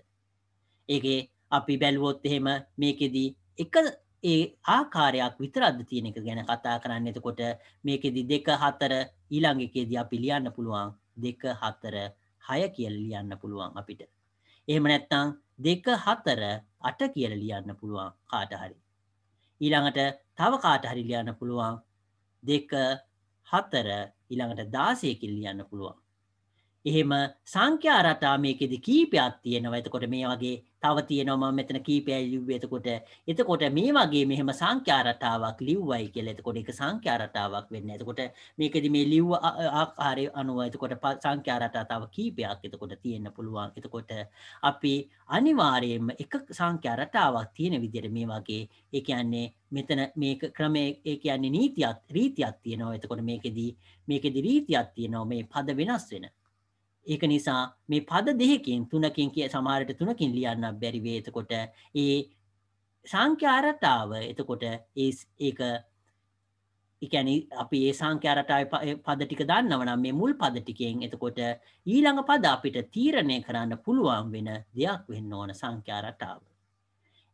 ඒගේ අපි බැලුවොත් එහෙම මේකෙදී එක ඒ ආකාරයක් විතරද්ද තියෙන එක ගැන කතා කරන්න එතකොට මේකෙදි දෙක හතර ඊළංගකේදී අපි ලියන්න පුළුවන් දෙක හතර හය කියල ලියන්න පුළුවන් අපිට. එහෙම නැත්තං දෙක හතර අට කියල ලියන්න පුළුවන් කාටහරි. ඊළඟට තව කාටහරි ලියන්න පුළුවන් දෙක හතර ඊළඟට දාසයකිල් ලියන්න පුළුවන්. එහෙම සංඛ්‍යාරතා මේකෙද කීපයක් තියෙනවා එතකොට මේ වගේ තව තියෙනවා මම මෙතන කීපයක් ලිව්වේ එතකොට එතකොට මේ වගේ මෙහෙම සංඛ්‍යාරතාවක් ලිව්වයි කියලා එතකොට ඒක සංඛ්‍යාරතාවක් වෙන්නේ එතකොට මේකෙදි මේ ලිව්ව ආකාරය අනුව එතකොට සංඛ්‍යාරතා තව කීපයක් එතකොට තියෙන්න පුළුවන් එතකොට අපි අනිවාර්යයෙන්ම එක සංඛ්‍යාරතාවක් තියෙන විදිහට මේ වගේ ඒ කියන්නේ මෙතන මේක ක්‍රමයේ ඒ කියන්නේ නීතියක් රීතියක් තියෙනවා එතකොට මේකෙදි මේකෙදි රීතියක් තියෙනවා මේ පද වෙනස් වෙන ඒක නිසා මේ පද දෙහකින් තුනකින් කිය සමහරට තුනකින් ලියන්න බැරි වේ එතකොට ඒ සංඛ්‍යාරතාව එතකොට ඒ ඒක එකැනි අපි ඒ සංඛ්‍යාරටාව පද ටික දන්නව නම් මේ මුල් පද ටිකෙන් එතකොට ඊළඟ පද අපිට තීරණය කරන්න පුළුවන් වෙන දෙයක් වෙන්න ඕන සංඛ්‍යාරටාව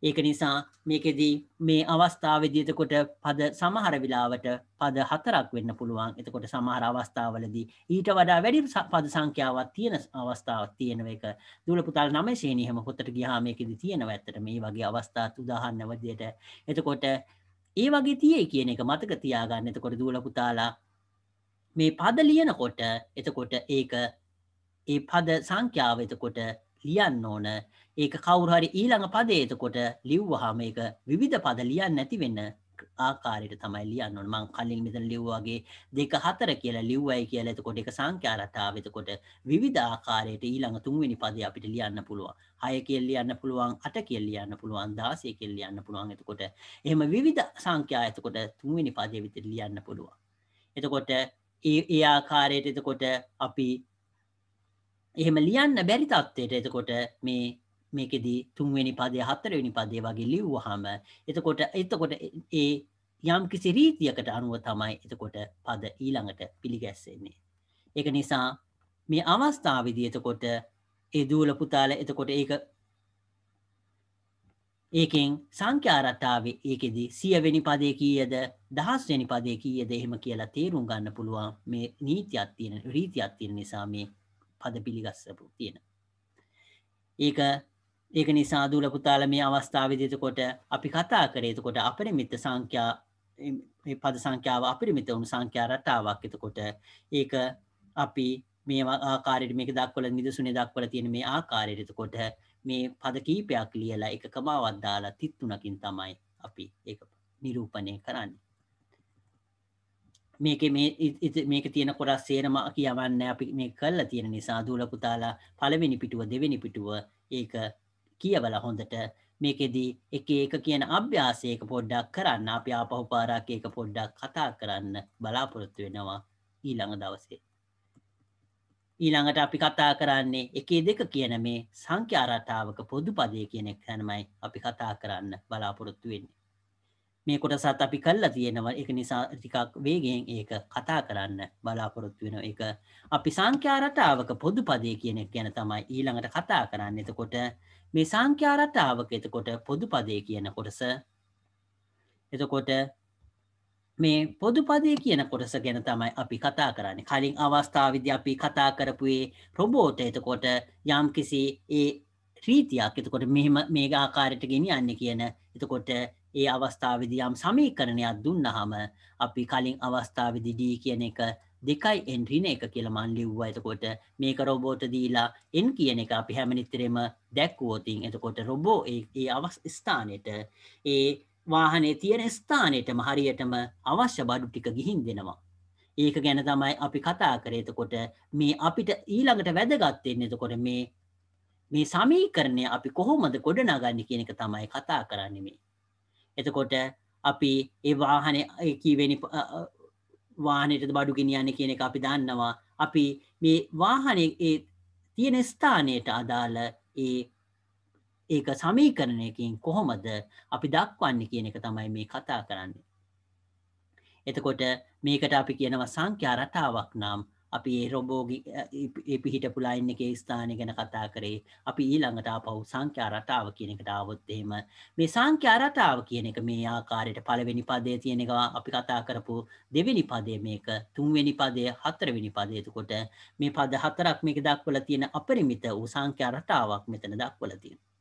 ඒක නිසා මේකෙදී මේ අවස්ථාවේදී එතකොට පද සමහර වෙලාවට පද හතරක් වෙන්න පුළුවන්. එතකොට සමහර අවස්ථාවලදී ඊට වඩා වැඩි පද සංඛ්‍යාවක් තියෙන අවස්ථාවක් තියෙන එක. දූල පුතාල 9 ශ්‍රේණිය හැම පොතට ගියාම මේකෙදී තියෙනවා ඇත්තට මේ වගේ අවස්ථාත් උදාහරණ විදියට. එතකොට ඒ වගේ තියෙයි කියන එක මතක තියාගන්න. එතකොට දූල පුතාලා මේ පද ලියනකොට එතකොට ඒක ඒ පද සංඛ්‍යාව එතකොට ලියන්න ඕන. ඒක කවුරු හරි ඊළඟ පදේ එතකොට ලිව්වහම ඒක විවිධ පද ලියන්න නැති වෙන්න ආකාරයට තමයි ලියන්න ඕන. මං කලින් මෙතන ලිව්වාගේ දෙක හතර කියලා ලිව්වයි කියලා එතකොට ඒක සංඛ්‍යා රටාව. එතකොට විවිධ ආකාරයට ඊළඟ තුන්වෙනි පදේ අපිට ලියන්න පුළුවන්. 6 කියලා ලියන්න පුළුවන්, 8 කියලා ලියන්න පුළුවන්, 16 කියලා ලියන්න පුළුවන්. එතකොට එහෙම විවිධ සංඛ්‍යා එතකොට තුන්වෙනි පදේ විතර ලියන්න පුළුවන්. එතකොට ඒ ආකාරයට එතකොට අපි එහෙම ලියන්න බැරි තත්ත්වයට එතකොට මේ මේකෙදී තුන්වෙනි පදය හතරවෙනි පදේ වගේ ලිව්වහම එතකොට එතකොට ඒ යම් කිසි රීතියකට අනුව තමයි එතකොට පද ඊළඟට පිළිගැස්සෙන්නේ. ඒක නිසා මේ අවස්ථාවවිදි එතකොට ඒ දූල පුතාල එතකොට ඒක ඒකෙන් සංඛ්‍යාරටාවේ ඒකෙදි සියවෙනි පදය කීයද දහස්වැනි පදය කීයද එහෙම කියලා තේරුම් ගන්න පුළුවන් මේ නීතියක් තියෙන රීතියක් තියෙන නිසා මේ පද පිළිගස්සපු තියෙන. ඒක ඒක නිසා දූල පුතාල මේ අවස්ථාවදිතකොට අපි කතා කරේතකොට අපරිමිත සංඛ්‍යා පද සංඛ්‍යාව අපරිමිත වුණු සංඛ්‍යා රටාවක් එතකොට ඒක අපි මේ ආකාරයට මේක දක්වල නිදසුනේ දක්වල තියෙන මේ ආකාරයට එතකොට මේ පද කීපයක් ලියලා එක කමාවක් දාලා 33කින් තමයි අපි ඒක නිරූපණය කරන්නේ මේක මේ මේක තියෙන කොටස් සේරම කියවන්න අපි මේ කල්ලා තියෙන නිසා දූල පුතාලා පළවෙනි පිටුව දෙවෙනි පිටුව ඒක කියවල හොඳට මේකෙදී එක එක කියන අභ්‍යාසයක පොඩ්ඩක් කරන්න අපි ආපහු පාරක් ඒක පොඩ්ඩක් කතා කරන්න බලාපොරොත්තු වෙනවා ඊළඟ දවසේ. ඊළඟට අපි කතා කරන්නේ එකේ දෙක කියන මේ සංඛ්‍යා රටාවක පොදු පදය කියන එක තමයි අපි කතා කරන්න බලාපොරොත්තු වෙන්නේ. මේ කොටසත් අපි කල්ලා තියෙනවා එක නිසා ටිකක් වේගෙන් ඒක කතා කරන්න බලාපොරොත්තු වෙන එක අපි සංඛ්‍යා රටාවක පොදු පදේ කියන එක ගැන තමයි ඊළඟට කතා කරන්න. එතකොට මේ සංඛ්‍යා රටාවක එතකොට පොදුපදය කියන කොටස එතකොට මේ පොදුපදය කියන කොටස ගැන තමයි අපි කතා කරන්න කලින් අවස්ථාවිද අපි කතා කරපුයේ රොබෝට එතකොට යම් කිසි ඒ රීතියක් එතකොට මෙම මේ ආකාරයට ගෙන යන්න කියන එතකොට ඒ අවස්ථාවිදි යම් සමීකරණයක් දුන්නහම අපි කලින් අවස්ථාවිදි ඩී කියන එක දෙකයි එන් රින එක කියලා මන් ලිව්වා. එතකොට මේක රොබෝට දීලා එන් කියන එක අපි හැම නිතරම දැක්වුවොතින් එතකොට රොබෝ ඒ අවස් ස්ථානෙට ඒ වාහනේ තියෙන ස්ථානෙටම හරියටම අවශ්‍ය බඩු ටික ගිහින් දෙනවා. ඒක ගැන තමයි අපි කතා කරේ. එතකොට මේ අපිට ඊළඟට වැදගත් වෙන්නේ එතකොට මේ මේ සමීකරණය අපි කොහොමද ගොඩනගන්නේ කියන එක තමයි කතා කරන්නේ මේ. එතකොට අපි ඒ වාහනේ ඒ කීවෙනි වාහනයටද බඩු ගෙනියන්න කියන එක අපි දන්නවා අපි මේ වාහනය තියෙන ස්ථානයට අදාළ ඒ ඒක සමීකරණයකින් කොහොමද අපි දක්වන්නේ කියන එක තමයි මේ කතා කරන්නේ. එතකොට මේකට අපි කියනවා සංඛ්‍යා රටාවක් නම් අපි ඒ රොබෝගි පිහිටපු ලයින් එකේ ස්ථානය ගැන කතා කරේ අපි ඊළඟට ආපහු සංඛ්‍යා රටාව කියන එකට ආවොත් එහෙම මේ සංඛ්‍යා රටාව කියන එක මේ ආකාරයට පළවෙනි පදයේ තියෙන එක අපි කතා කරපු දෙවෙනි පදයේ මේක තුන්වෙනි පදයේ හතරවෙනි පදයේ එතකොට මේ පද හතරක් මේක දක්වලා තියෙන අපරිමිත වූ සංඛ්‍යා රටාවක් මෙතන දක්වලා තියෙනවා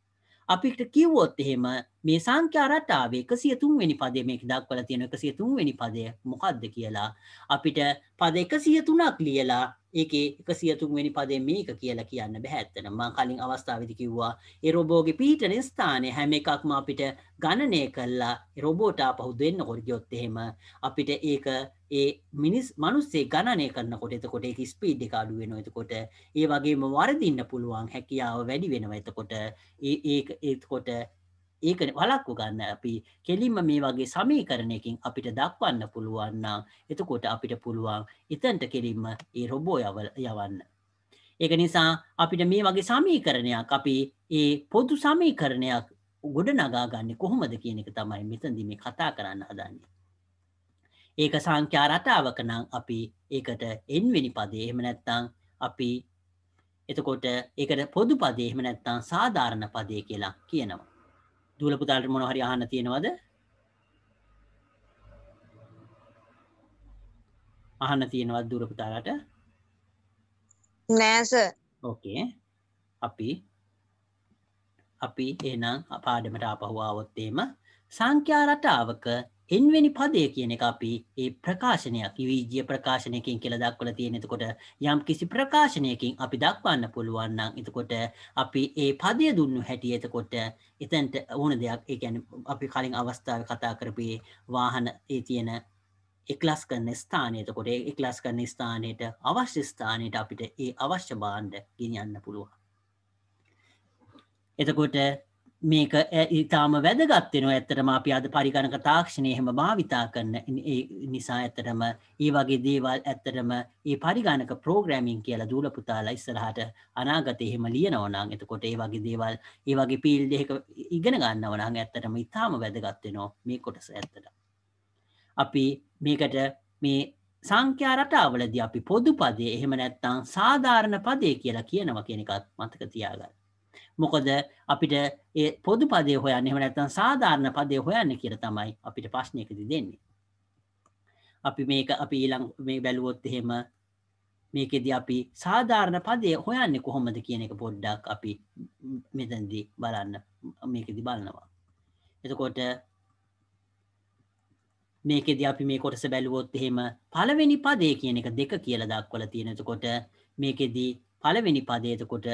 අපිට කිව්වොත් එහෙම මේ සංඛ්‍යා රටාවේ 103 වෙනි පදයේ මේක දක්වලා තියෙන 103 වෙනි පදය මොකද්ද කියලා අපිට පද 103ක් ලියලා ඒකේ 103 වෙනි පදේ මේක කියලා කියන්න බෑ ඇත්තටම මම කලින් අවස්ථාවේදී කිව්වා ඒ රොබෝගේ පීඨන ස්ථානයේ හැම එකක්ම අපිට ගණනය කරලා රොබෝට ආපහු දෙන්නකොට ගියොත් එහෙම අපිට ඒක ඒ මිනිස් මනුස්සේ ගණනය කරන්නකොට එතකොට එක ස්පීඩ් එක අඩු වෙන එතකොට ඒ වගේම වරදින්න පුළුවන් හැකියාව වැඩි වෙනවා එතකොට ඒ ඒකොට ඒක වලක්කු ගන්න අපි කෙලින්ම මේ වගේ සමීකරණයකින් අපිට දක්වන්න පුළුවන්නම් එතකොට අපිට පුළුවන් එතන්ට කෙලින්ම ඒ රොබෝ යවන්න. ඒක නිසා අපිට මේ වගේ සමීකරණයක් අපි ඒ පොදු සමීකරණයක් ගොඩ නගාගන්න කොහොමද කියන එක තමයි මෙතන්දි මේ කතා කරන්න හදන්නේ. ඒක සංඛ්‍යා රටාවක නම් අපි ඒකට එන්වෙනි පදේ එහෙම නැත්නම් අපි එතකොට ඒකට පොදු පදේ එහෙම නැත්නම් සාධාරණ පදේ කියලා කියනවා. දූල පුතාලට මොනව හරි අහන්න තියෙනවද? අහන්න තියෙනවද දූල පුතාලට? නෑ සර්. ඕකේ. අපි අපි එහෙනම් පාඩමට ආපහු ආවොත් එහෙම සංඛ්‍යා රටාවක එන්වෙනි පදය කියන එක අපි ඒ ප්‍රකාශනයක් විජය ප්‍රකාශනයකින් කියල දක්වල තියෙන එතකොට යම් කිසි ප්‍රකාශනයකින් අපි දක්වන්න පුළුවන්නම් එතකොට අපි ඒ පදය දුන්නු හැටිය එතකොට එතැන්ට ඕන දෙයක් ඒැන අපි කලින් අවස්ථාව කතා කරපේ වාහන ඒ තියෙන එක්ලස් කරන ස්ථානයතකොට එක්ලස් කරන ස්ථානයට අවශ්‍ය ස්ථානයට අපිට ඒ අවශ්‍ය බාණ්ඩ ගෙනියන්න පුළුවන් එතකොට මේක ඉතාම වැදගත්වෙන ඇත්තරම අපි අද පරිගණක තාක්ෂණය හෙම භාවිතා කරන්න නිසා ඇත්තරම ඒ වගේ දේවල් ඇත්තරම ඒ පරිගණක ප්‍රෝග්‍රමින් කියලා දූල පුතාලා ඉස්සරහට අනාගත එහෙම ලියනවනං එතකොට ඒ වගේ දේවල් ඒ වගේ පිල් දෙක ඉගෙන ගන්නවනං ඇත්තරම ඉතාම වැදගත්වෙනවා මේ කොටස ඇත්තට. අපි මේකට මේ සංඛ්‍යා රටාවලදී අපි පොදු පදේ එහෙම නැත්තං සාධාරණ පදය කියලා කියනව කෙනෙකත් මතක තියාගන්න. මොකද අපිට ඒ පොදු පදය හොයන්න එහම නැත්තන් සාධාරණ පදය හොයන්න කියර තමයි අපිට ප්‍රශ්නයකති දෙන්නේ. අපි මේක අපි ඊළං මේ බැලුවොත් එහෙම මේකෙද අපි සාධාරණ පදය හොයන්න කොහොමද කියන එක පොඩ්ඩක් අපි මෙතැන්දී බලන්න මේකෙදි බලනවා. එතකොට මේකෙද අපි මේ කොටස බැලුවොත් එහෙම පළවෙනි පදය කියන එක දෙක කියල දක්වල තියෙනතකොට මේකෙදී පළවෙනි පදයතකොට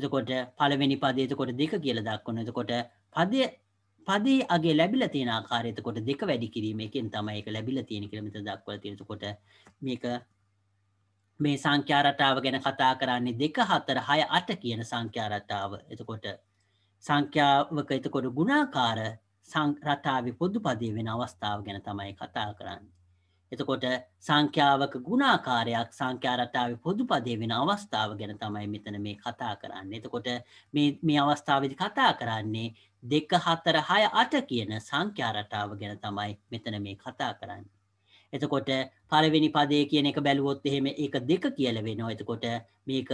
එතකොට පළවෙනි පදේ එතකොට දෙක කියලා දක්වනවා. එතකොට පදයේ පදේ අගේ ලැබිලා තියෙන ආකාරය එතකොට දෙක වැඩි කිරීමකින් තමයි ඒක ලැබිලා තියෙන කියලා මෙතන දක්වලා තියෙන. එතකොට මේක මේ සංඛ්‍යා රටාව ගැන කතා කරන්නේ 2 4 6 8 කියන සංඛ්‍යා රටාව. එතකොට සංඛ්‍යාවක එතකොට ගුණාකාර රටාවේ පොදු පදේ වෙන අවස්ථාව ගැන තමයි කතා කරන්නේ. එතකොට සංඛ්‍යාවක ගුණාකාරයක් සංඛ්‍යාරටාව පොදුපදය වෙන අවස්ථාව ගැන තමයි මෙතන මේ කතා කරන්න. එතකොට මේ අවස්ථාවදි කතා කරන්නේ දෙක හතර හය අට කියන සංඛ්‍යාරටාව ගැන තමයි මෙතන මේ කතා කරන්න. එතකොට පලවෙනි පදේ කියන එක බැලුවොත් එහෙම එක දෙක කියල වෙනවා එතකොට මේක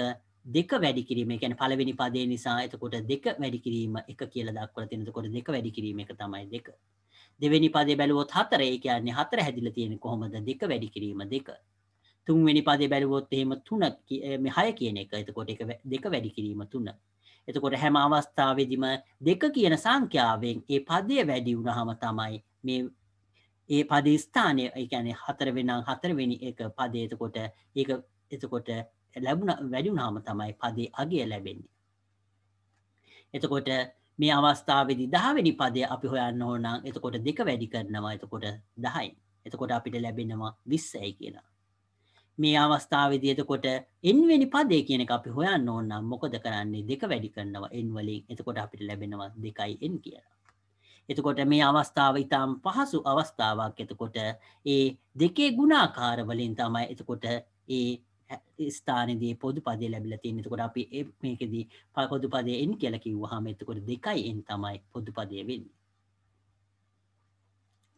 දෙක වැඩි කිරීම ගැන පලවෙනි පදේ නිසා එතකොට දෙක වැඩි කිරීම එක කියල දක්වල තිනකොට දෙක වැඩි කිරීම එක තමයි දෙක. දෙවෙනි පදේ බැලුවොත් හතර ඒ කියන්නේ හතර හැදිලා තියෙන්නේ කොහොමද දෙක වැඩි කිරීම දෙක තුන්වෙනි පදේ බැලුවොත් එහෙම තුන මේ හය කියන එක එතකොට ඒක දෙක වැඩි කිරීම තුන එතකොට හැම අවස්ථාවේදීම දෙක කියන සංඛ්‍යාවෙන් ඒ පදය වැඩි වුණාම තමයි මේ ඒ පදේ ස්ථානය ඒ කියන්නේ හතරවෙනි නම් හතරවෙනි එක පදේ එතකොට ඒක එතකොට ලැබුණ වැඩි වුණාම තමයි පදේ අගය ලැබෙන්නේ එතකොට මේ අවස්ථාවේදී 10 වෙනි පදය අපි හොයන්න ඕන නම් එතකොට දෙක වැඩි කරනවා එතකොට 10යි. එතකොට අපිට ලැබෙනවා 20යි කියලා. මේ අවස්ථාවේදී එතකොට n වෙනි පදේ කියන එක අපි හොයන්න ඕන නම් මොකද කරන්නේ දෙක වැඩි කරනවා n වලින්. එතකොට අපිට ලැබෙනවා 2යි n කියලා. එතකොට මේ අවස්ථාව ඉතාම් පහසු අවස්ථාවක් එතකොට ඒ දෙකේ ගුණාකාර වලින් තමයි එතකොට ඒ ස්ථානදී පොදු පදේ ලැබිල තියන්නකොට අපි මේකෙදී පපොදු පදයෙන් කියල කිව්වහම එතකොට දෙකයි එන් තමයි පොදු පදය වෙන්න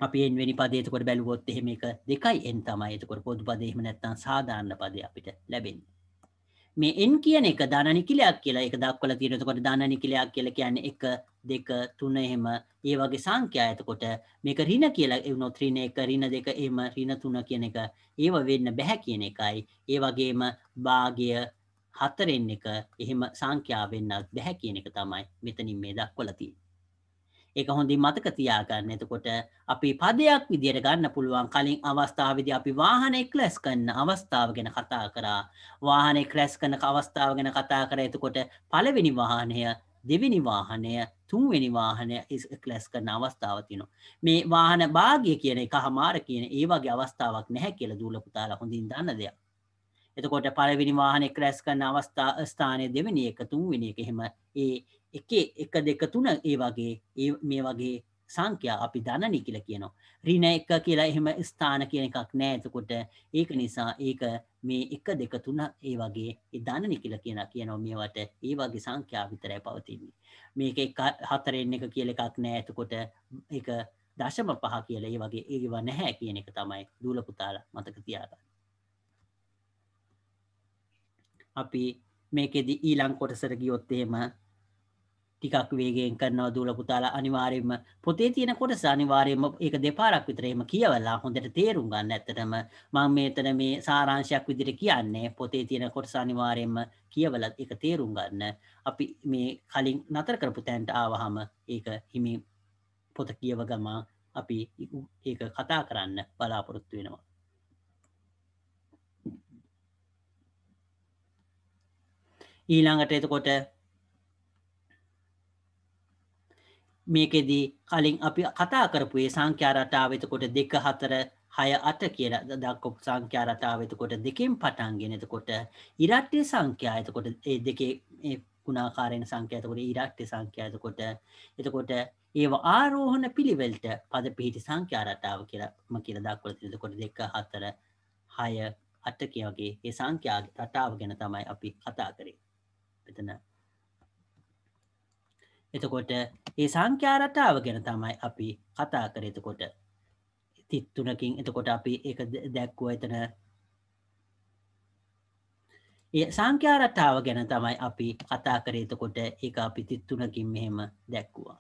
අපි එන්වැනි පදේතකොට බැලුවොත් එහෙම එක දෙකයි එන් තමයි එතකොට පොදු පදයම නැත්තන් සාධාරණ පදය අපිට ලැබෙන් මේ එන් කියන එක දානනිකිලයක් කියලා එක දක්වල තියෙනකොට දානනිකිලයක් කියල කියන්නේ එක දෙක තුන එහෙම ඒ වගේ සංඛ්‍යා එතකොට මේක ඍණ කියලා වුණොත් ඍණ එක ඍණ දෙක එහෙම ඍණ තුන කියන එක ඒව වෙන්න බෑ කියන එකයි ඒ වගේම භාගය හතරෙන් එක එහෙම සංඛ්‍යා වෙන්නත් බෑ කියන එක තමයි මෙතනින් මේ දක්වලා තියෙන්නේ. ඒක හොඳින් මතක තියාගන්න. එතකොට අපි පදයක් විදියට ගන්න පුළුවන් කලින් අවස්ථාවේදී අපි වාහනේ ක්ලැස් කරන අවස්ථාව ගැන කතා කරා. වාහනේ ක්ලැස් කරන අවස්ථාව ගැන කතා කරා. එතකොට පළවෙනි වාහනය, දෙවෙනි වාහනය, තුන්වෙනි වාහනය ක්ලැස් කරන අවස්ථාව තිනවා. මේ වාහන භාග්‍ය කියන එක හමාර කියන ඒ වගේ අවස්ථාවක් නැහැ කියලා දූලපුතාලා හොඳින් දන්න දෙයක්. එතකොට පළවෙනි වාහනේ ක්‍රැස් කරන අවස්ථා ස්ථානයේ දෙවෙනි එක තුන්වෙනි එක එහෙම ඒ එකේ එක දෙක තුන ඒ වගේ මේ වගේ සංඛ්‍යා අපි දනනි කියලා කියනවා. ඍණ එක කියලා එහෙම ස්ථාන කියන එකක් නැහැ. එතකොට ඒක නිසා ඒක මේ 1 2 3 ඒ වගේ ඒ ධනනි කියලා කියන කියනවා මේවට ඒ වගේ සංඛ්‍යා විතරයි පවතින්නේ. මේක 1 4න් 1 කියලා එකක් නැහැ. එතකොට ඒක දශම පහ කියලා ඒ වගේ ඒව නැහැ කියන එක තමයි දූල පුතාලා මතක තියාගන්න. අපි මේකෙදි ඊළඟ කොටසට ගියොත් එහෙම ටිකක් වේගෙන් කරනවා දූල පුතාලා අනිවාර්යයෙන්ම පොතේ තියෙන කොටස අනිවාර්යයෙන්ම ඒක දෙපාරක් විතර එහෙම කියවලා හොඳට තේරුම් ගන්න. ඇත්තටම මම මෙතන මේ සාරාංශයක් විදිහට කියන්නේ පොතේ තියෙන කොටස අනිවාර්යයෙන්ම කියවලා ඒක තේරුම් ගන්න. අපි මේ කලින් නතර කරපු තැනට ආවහම ඒක හිමි පොත කියව ගමන් අපි ඒක කතා කරන්න බලාපොරොත්තු වෙනවා. ඊළඟට එතකොට මේකෙදී කලින් අපි කතා කරපු ඒ සංඛ්‍යාරටාව එතකොට දෙක හතර හය අට කියලා දක්කොප සංඛ්‍යාරටාව එතකොට දෙකෙන් පටන්ගෙන එතකොට ඉරට්ටේ සංඛ්‍යා එතකොට ඒ දෙකේ ගුණාකාරයෙන් සංඛ්‍යාතකොට ඉරට්ටේ සංඛ්‍යාතකොට එතකොට ඒව ආරෝහණ පිළිවෙල්ට පද පිහිටි සංඛ්‍යාරටාව කියලාම කියලා දක්වලා තියෙනවා. එතකොට 2 4 6 8 කියන වගේ ඒ සංඛ්‍යා රටාව ගැන තමයි අපි කතා කරේ. මෙතන එතකොට ඒ සංඛ්‍යාරටාව ගැන තමයි අපි කතා කර එතකොට තිත්තුනකින් එතකොට අපි එක දැක්වුව එතන ඒ සංඛ්‍යාරටාව ගැන තමයි අපි කතා කර එතකොට ඒ අපි තිත්තුනකින් මෙහෙම දැක්වා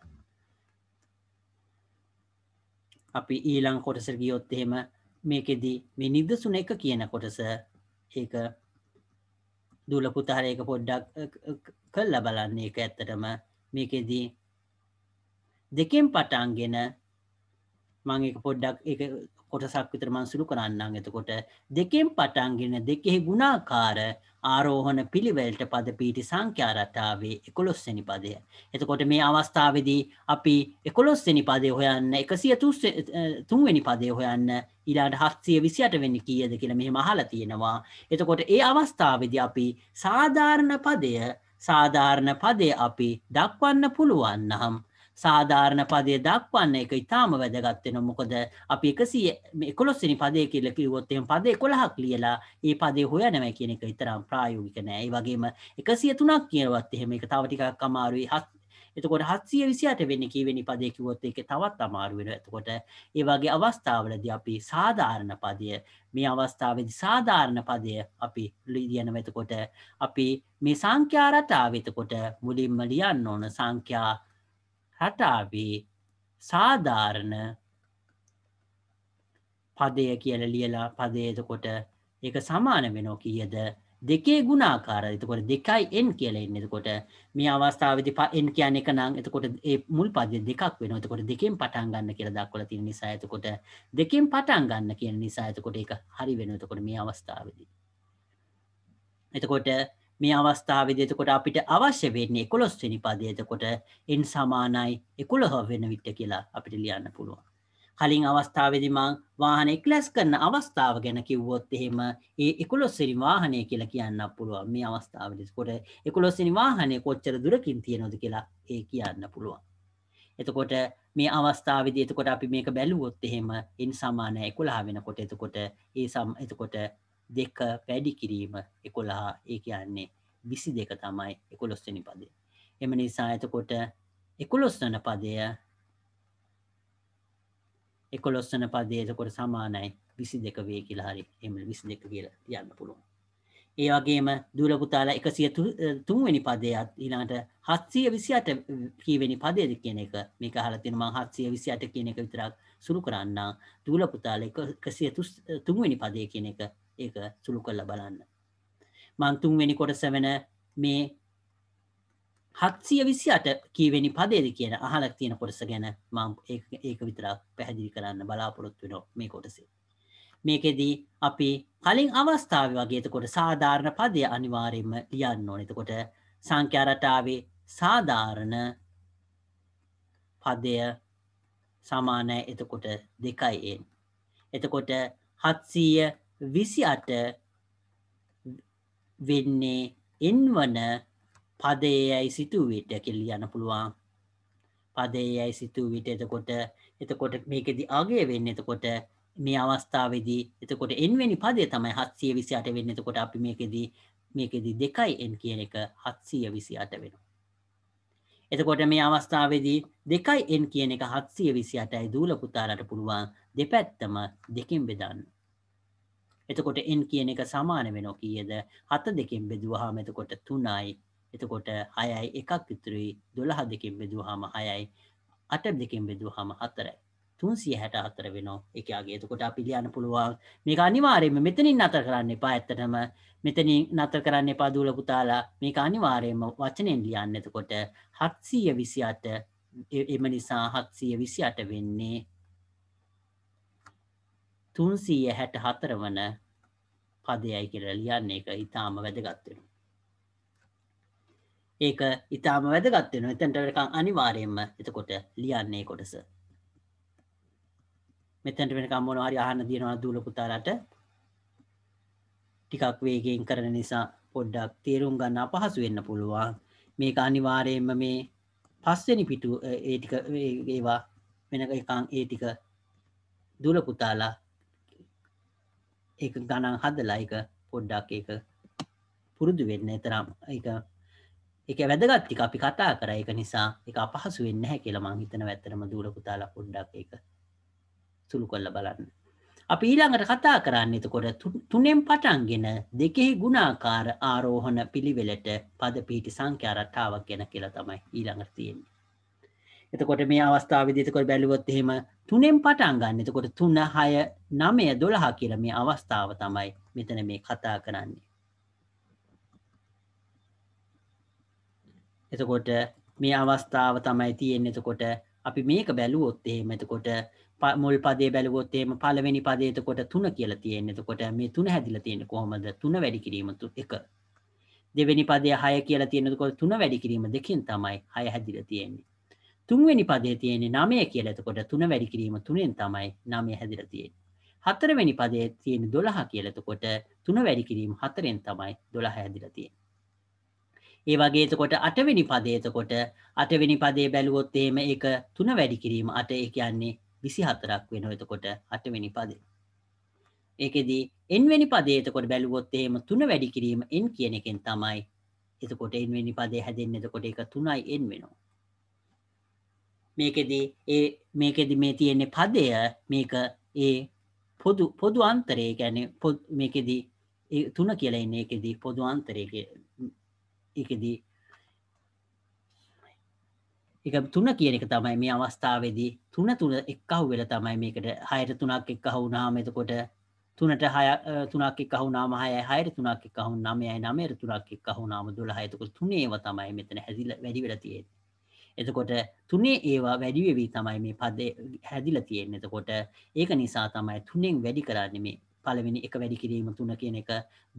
අපි ඊළං කොටස ගියොත් එහෙම මේකෙදී මේ නිදසුන එක කියන කොටස ඒක දුල පුතාරයක පොඩ්ඩක් කල්ල බලන්නේ එක ඇත්තටම මේකෙදී දෙකෙන් පටන්ගෙන මං එක පොඩ්ඩක් එක කොටසක් විතර මං සුළු කරන්නම් එතකොට දෙකෙන් පටන්ගෙන දෙකෙහි ගුණාකාර ආරෝහණ පිළිවෙලට පද පීටි සංඛ්‍යා රටාවේ 11 වෙනි පදය. එතකොට මේ අවස්ථාවේදී අපි 11 වෙනි පදය හොයන්න 133 වෙනි පදය හොයන්න ඊළඟට 728 වෙනි කීයද කියලා මෙහෙම අහලා තියෙනවා. එතකොට ඒ අවස්ථාවේදී අපි සාධාරණ පදය සාධාරණ පදය අපි දක්වන්න පුළුවන් නම් සාධාරණ පදය දක්වන්න එක ඉතාම වැදගත්වෙන මොකද අපි එකසිය කොලොස්සිනි පදය කියල කිවොත්තයෙන් පදේ කොළහක් ලියලා ඒ පදේ හොය නැම කියන එක ඉතරම් ප්‍රායෝගික නෑ වගේම එකසිය තුනක් කියවත් එහෙම එක තවටිකක් කමාරුයි හත් එතකොට හත්සිය විසියට වෙන්න කීවෙනි පදය කිවොත් එක තවත් අමාරු වෙන එතකොට ඒ වගේ අවස්ථාවලදී අපි සාධාරණ පදය මේ අවස්ථාවේදී සාධාරණ පදය අපි ලියනවා එතකොට අපි මේ සංඛ්‍යා රටාව එතකොට මුලින්ම ලියන්න ඕන සංඛ්‍යා රටාවේ සාධාරණ පදය කියලා ලියලා පදය එතකොට ඒක සමාන වෙනවා කීයද දෙකේ ගුණාකාර එතකොට දෙකයි එන් කියලා එන්නේ එතකොට මේ අවස්ථාවේදී එන් කියන්නේ එක නම් එතකොට ඒ මුල් පදේ දෙකක් වෙනවා එතකොට දෙකෙන් පටන් ගන්න කියලා දක්වලා තියෙන නිසා එතකොට දෙකෙන් පටන් ගන්න කියන නිසා එතකොට ඒක හරි වෙනවා එතකොට මේ අවස්ථාවේදී එතකොට මේ අවස්ථාවේදී එතකොට අපිට අවශ්‍ය වෙන්නේ 11 වෙනි පදේ එතකොට n සමානයි 11 වෙන විට කියලා අපිට ලියන්න පුළුවන් කලින් අවස්ථාවදිමං වාහනෙක් ලැස් කරන අවස්ථාව ගැන කිව්වොත් එහෙම ඒ එකුලොස්සරි වාහනය කියලා කියන්න පුළුවන් මේ අවස්ථාවලස්කොට එකුලොස්සනි වාහනය කොච්චර දුරකින් තියෙනොද කියලා ඒ කියන්න පුළුවන්. එතකොට මේ අවස්ථාවද එතකොට අපි මේක බැලුවොත් එහෙම ඉන් සමාන එකුලා වෙනකොට එතකොට ඒ සම් එතකොට දෙක පැඩි කිරීම එකොලා ඒ කියන්නේ විසි දෙක තමයි එකොලොස්සනි පදේ. එම නිසා එතකොට එකොලොස්සන පදය එකොළොස්සන පදේ එතකොට සමානයි විසි දෙක වේ කියලා හරි එම විසි දෙක කියලා යන්න පුළුවන්. ඒ වගේම දුරපුතාලා එකසිය තුන්වෙනි පදයත් ඉලාට හත්සිය විසියට කීවෙනි පදයද කියන එක මේක හලතින මං හත්සිය විසියට කියන එක විතරක් සුළු කරන්න දූලපුතාල එකසිය තුන්වෙනි පදය කියන එක ඒක සුළු කරලා බලන්න. මං තුන්වෙනි කොටස වෙන මේ හත්සිය විසි අට කීවෙනි පදේද කියන අහලක් තියෙන කොටස ගැන මං ඒක විතරක් පැහැදිලි කරන්න බලාපොරොත් වෙන මේ කොටසේ. මේකෙදී අපි කලින් අවස්ථාව වගේතකොට සාධාරණ පදය අනිවාරයෙන්ම ලියන්න ඕනෙතකොට සංඛ්‍යාරටාවේ සාධාරණ පදය සමානය එතකොට දෙකයියෙන්. එතකොට හත්සීය විසි අට වෙන්නේ එන්වන පදයයි සිතු විට කිල්ලියන්න පුළුවන් පදයයි සිතු විට එතකොට එතකොට මේකෙදි අගේ වෙන්න එතකොට මේ අවස්ථාවේදී එතකොට එන්වැනි පදේ තමයි හත්සිය විසි අට වෙන්න එතකොට අපි මේකෙදී මේකෙදී දෙකයි එන් කියන එක හත්සිය විසි අට වෙන එතකොට මේ අවස්ථාවේදී දෙකයි එන් කියන එක හත්සිය විසි අටයි දූල පුතාලට පුළුවන් දෙපැත්තම දෙකින් බෙදන්න එතකොට එන් කියන එක සමාන වෙනෝ කියද හත දෙකින් බෙදුවහම එතකොට තුනයි එතකොට 6යි 1ක් ඉතුරුයි 12 දෙකෙන් බෙදුවාම 6යි 8 දෙකෙන් බෙදුවාම 4යි 364 වෙනවා එකයාගේ එතකොට අපි ලියන්න පුළුවන් මේක අනිවාර්යයෙන්ම මෙතනින් නතර කරන්න එපා ඇත්තටම මෙතනින් නතර කරන්න එපා දූල පුතාලා මේක අනිවාර්යයෙන්ම වචනෙන් ලියන්න එතකොට 728 එම නිසා 728 වෙන්නේ 364 වන පදයයි කියලා ලියන්න එක ඊටාම වැදගත් වෙනවා ඒක ඉතාම වැදගත්වෙන එතැන්ටකං අනිවාරයෙන්ම එතකොට ලියන්නේ කොටස මෙතැට වෙන කම්මෝන හරි අහන්න දයනවා දූල පුතාලට ටිකක් වේගෙන් කරන නිසා පොඩ්ඩක් තේරුම් ගන්න අපහසු වෙන්න පුළුවන් මේක අනිවාරයෙන්ම මේ පස්වෙනි පිටු ඒටික ඒවා වෙන එකං ඒටික දුල පුතාලා ඒ ගණන් හදලා එක පොඩ්ඩක් එක පුරුදු වෙන්න එතරම් එක එක වැදගත්තික අපි කතා කර එක නිසා එක අපහසු වෙන්න හැ කියලා මං හිතන ඇත්තරම දූල පුතාලා පොඩ්ඩක් එක සුළු කොල්ල බලන්න අපි ඊළඟට කතා කරන්න එතකොට තුනෙන් පටන්ගෙන දෙකෙහි ගුණාකාර ආරෝහණ පිළිවෙලට පද පිහිටි සංඛ්‍යාරට්ටාවක් ගැන කියලා තමයි ඊළඟට තියෙන්නේ එතකොට මේ අවස්ථාව විදිතකොට බැලුවොත් එහෙම තුනෙන් පටන් ගන්න එතකොට තුන හය නමය දොළහ කියල මේ අවස්ථාව තමයි මෙතන මේ කතා කරන්නේ එතකොට මේ අවස්ථාව තමයි තියෙන් එතකොට අපි මේක බැලුවොත් එහෙම එතකොට මුල් පදේ බැලුවොත් එහෙම පළවෙනි පදේ එතකොට 3 කියලා තියෙන. එතකොට මේ 3 හැදිලා තියෙන්නේ කොහොමද? 3 වැඩි කිරීම 1. දෙවෙනි පදේ 6 කියලා තියෙන. එතකොට 3 වැඩි කිරීම 2කින් තමයි 6 හැදිලා තියෙන්නේ. තුන්වෙනි පදේ තියෙන්නේ 9 කියලා. එතකොට 3 වැඩි කිරීම 3ෙන් තමයි 9 හැදිලා තියෙන්නේ. හතරවෙනි පදේ තියෙන්නේ 12 කියලා. එතකොට 3 වැඩි කිරීම 4ෙන් තමයි 12 හැදිලා තියෙන්නේ. ඒ වගේ එතකොට අටවෙනි පදේ එතකොට අටවෙනි පදේ බැලුවොත් එහෙම ඒක තුන වැඩි කිරීම අට ඒ කියන්නේ 24ක් වෙනවා එතකොට අටවෙනි පදේ. ඒකෙදි n වෙනි පදේ එතකොට බැලුවොත් එහෙම තුන වැඩි කිරීම n කියන එකෙන් තමයි එතකොට n වෙනි පදේ හැදෙන්නේ එතකොට ඒක 3යි n වෙනවා. මේකෙදි ඒ මේකෙදි මේ තියෙන්නේ පදය මේක ඒ පොදු පොදු අන්තරය කියන්නේ මේකෙදි තුන කියලා ඉන්නේ ඒකෙදි පොදු අන්තරය එකදී එක තුන කියන එක තමයි මේ අවස්ථාවේදී තුන තුන එක්කහු වෙල තමයි මේකට හයට තුනක් එක්කහ වුණාම එතකොට තුනට හය තුනක් එක්කහුනාම හය හයට තුනක් එක්කහු නමයයි නමයට තුනක් එක්කහුනාම දොළහ එතකොට තුනේව තමයි මෙතන හැදිල වැඩි වෙලා තියෙන්නේ. එතකොට තුනේ ඒවා වැඩි වෙවි තමයි මේ පදේ හැදිලා තියෙන්නේ. එතකොට ඒක නිසා තමයි තුනෙන් වැඩි කරන්නේ මේ පළවෙනි එක වැඩි කිරීම තුන කියන එක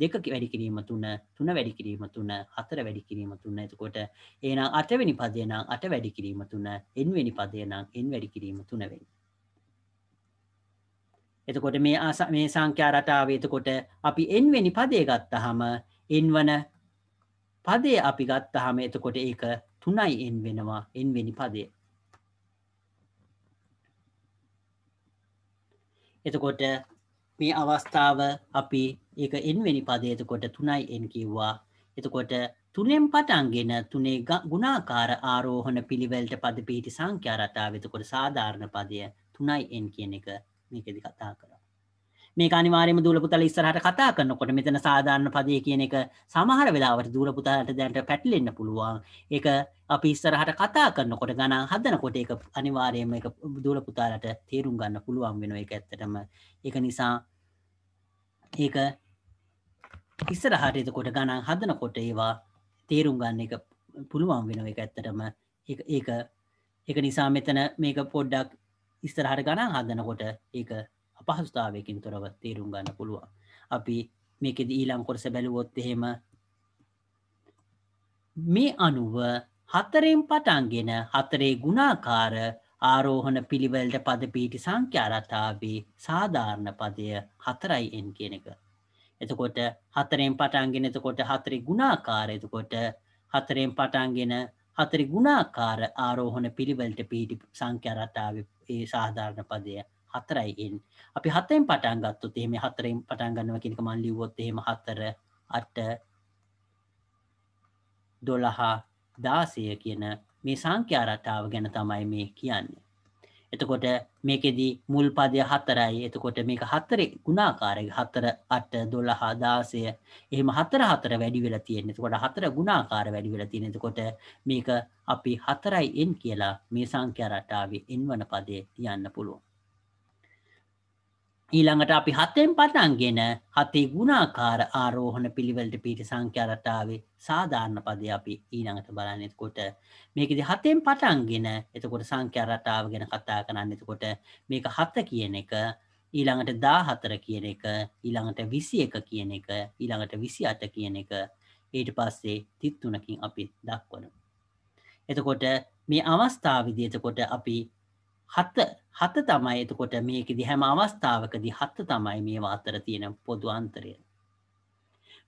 දෙක වැඩි කිරීම තුන තුන වැඩි කිරීම තුන හතර වැඩි කිරීම තුන එතකොට එහෙනම් අටවෙනි පදේ නම් අට වැඩි කිරීම තුන n වෙනි පදේ නම් n වැඩි කිරීම තුන වෙනි එතකොට මේ මේ සංඛ්‍යා රටාව එතකොට අපි n වෙනි පදේ ගත්තාම n වන පදේ අපි ගත්තාම එතකොට ඒක 3යි n වෙනවා n වෙනි පදේ එතකොට මේ අවස්ථාව අපි ඒක එන්වැනි පදය එතකොට තුනයි එන් කිව්වා එතකොට තුනෙන් පටන්ගෙන තුනේ ගුණාකාර ආරෝහණ පිළිවෙලට පද පිහිටි සංඛ්‍යා රටාව එතකොට සාධාරණ පදය තුනයි එන් කියන එක මේකෙදි කතා කරා මේ අනිවාරයම දූලපුතල ඉස්සරහට කතා කරනකොට මෙතන සාධාරණ පදය කියන එක සමහර වෙලාවට දූලපුතාට දැන්ට පැටලෙන්න පුළුවන් එක අපි ඉස්සරහට කතා කරනකොට ගණන් හදනකොට එක අනිවාරයම එක දූලපුතාලට තේරුම් ගන්න පුළුවන් වෙන එක ඇත්තටම එක නිසා ඒක ඉස්සරහට එතකොට ගණන් හදනකොට ඒවා තේරුම් ගන්න එක පුළුවන් වෙන එක ඇත්තටම ඒක ඒක නිසා මෙතන මේක පොඩ්ඩක් ඉස්තරහට ගණන් හදනකොට ඒක අපහසුතාවයකින් තොරව තේරුම් ගන්න පුළුවන්. අපි මේකෙද ඊළං කොටස බැලුවොත් එහෙම මේ අනුව හතරෙන් පටන්ගෙන හතරේ ගුණාකාර ආරෝහණ පිළිවෙලට පදපීටි සංඛ්‍යාරතාවේ සාධාරණ පදය හතරයි එන් කියන එක. එතකොට හතරෙන් පටන්ගෙන එතකොට හතරේ ගුණාකාර එතකොට හතරෙන් පටන්ගෙන හතරේ ගුණාකාර ආරෝහණ පිළිවෙලට පීටි සංඛ්‍යාරතාවේ ඒ සාධාරණ පදය හතරයින් අපි හතෙන් පටන් ගත්තු තේම හතරෙන් පටන් ගන්නව කිනක මන් ලිවොත් එහෙම හතර අට දොළහා දාසය කියන මේ සංඛ්‍යා රටාව ගැන තමයි මේ කියන්නේ. එතකොට මේකෙදී මුල් පදය හතරයි එතකොට මේක හතරේ ගුණාකාරයක හතර අට දොළහා දාසය එහෙම හතර හතර වැඩි වෙලා තියෙන එතකොට හතර ගුණාකාර වැඩි වෙලා තියෙන එතකොට මේක අපි හතරයි එන් කියලා මේ සංඛ්‍යා රටාවේ එන් වන පදේ තියන්න පුළුවන්. ඊළඟට අපි හතෙන් පටන්ගෙන හතේ ගුණාකාර ආරෝහණ පිළිවෙලට පිට සංඛ්‍යාරටාවේ සාධාරණ පදේ අපි ඊළඟට බලන්නේ එතකොට මේකෙදි හතෙන් පටන්ගෙන එතකොට සංඛ්‍යා රටාව ගැන කතා කරන්නේ එතකොට මේක හත කියන එක ඊළඟට 14 කියන එක ඊළඟට 21 කියන එක ඊළඟට 28 කියන එක ඊට පස්සේ 33කින් අපි දක්වනවා එතකොට මේ අවස්ථාවේදී එතකොට අපි හත හත තමයි එතකොට මේකෙදි හැම අවස්ථාවකදී හත තමයි මේවා අතර තියෙන පොදු අන්තරය.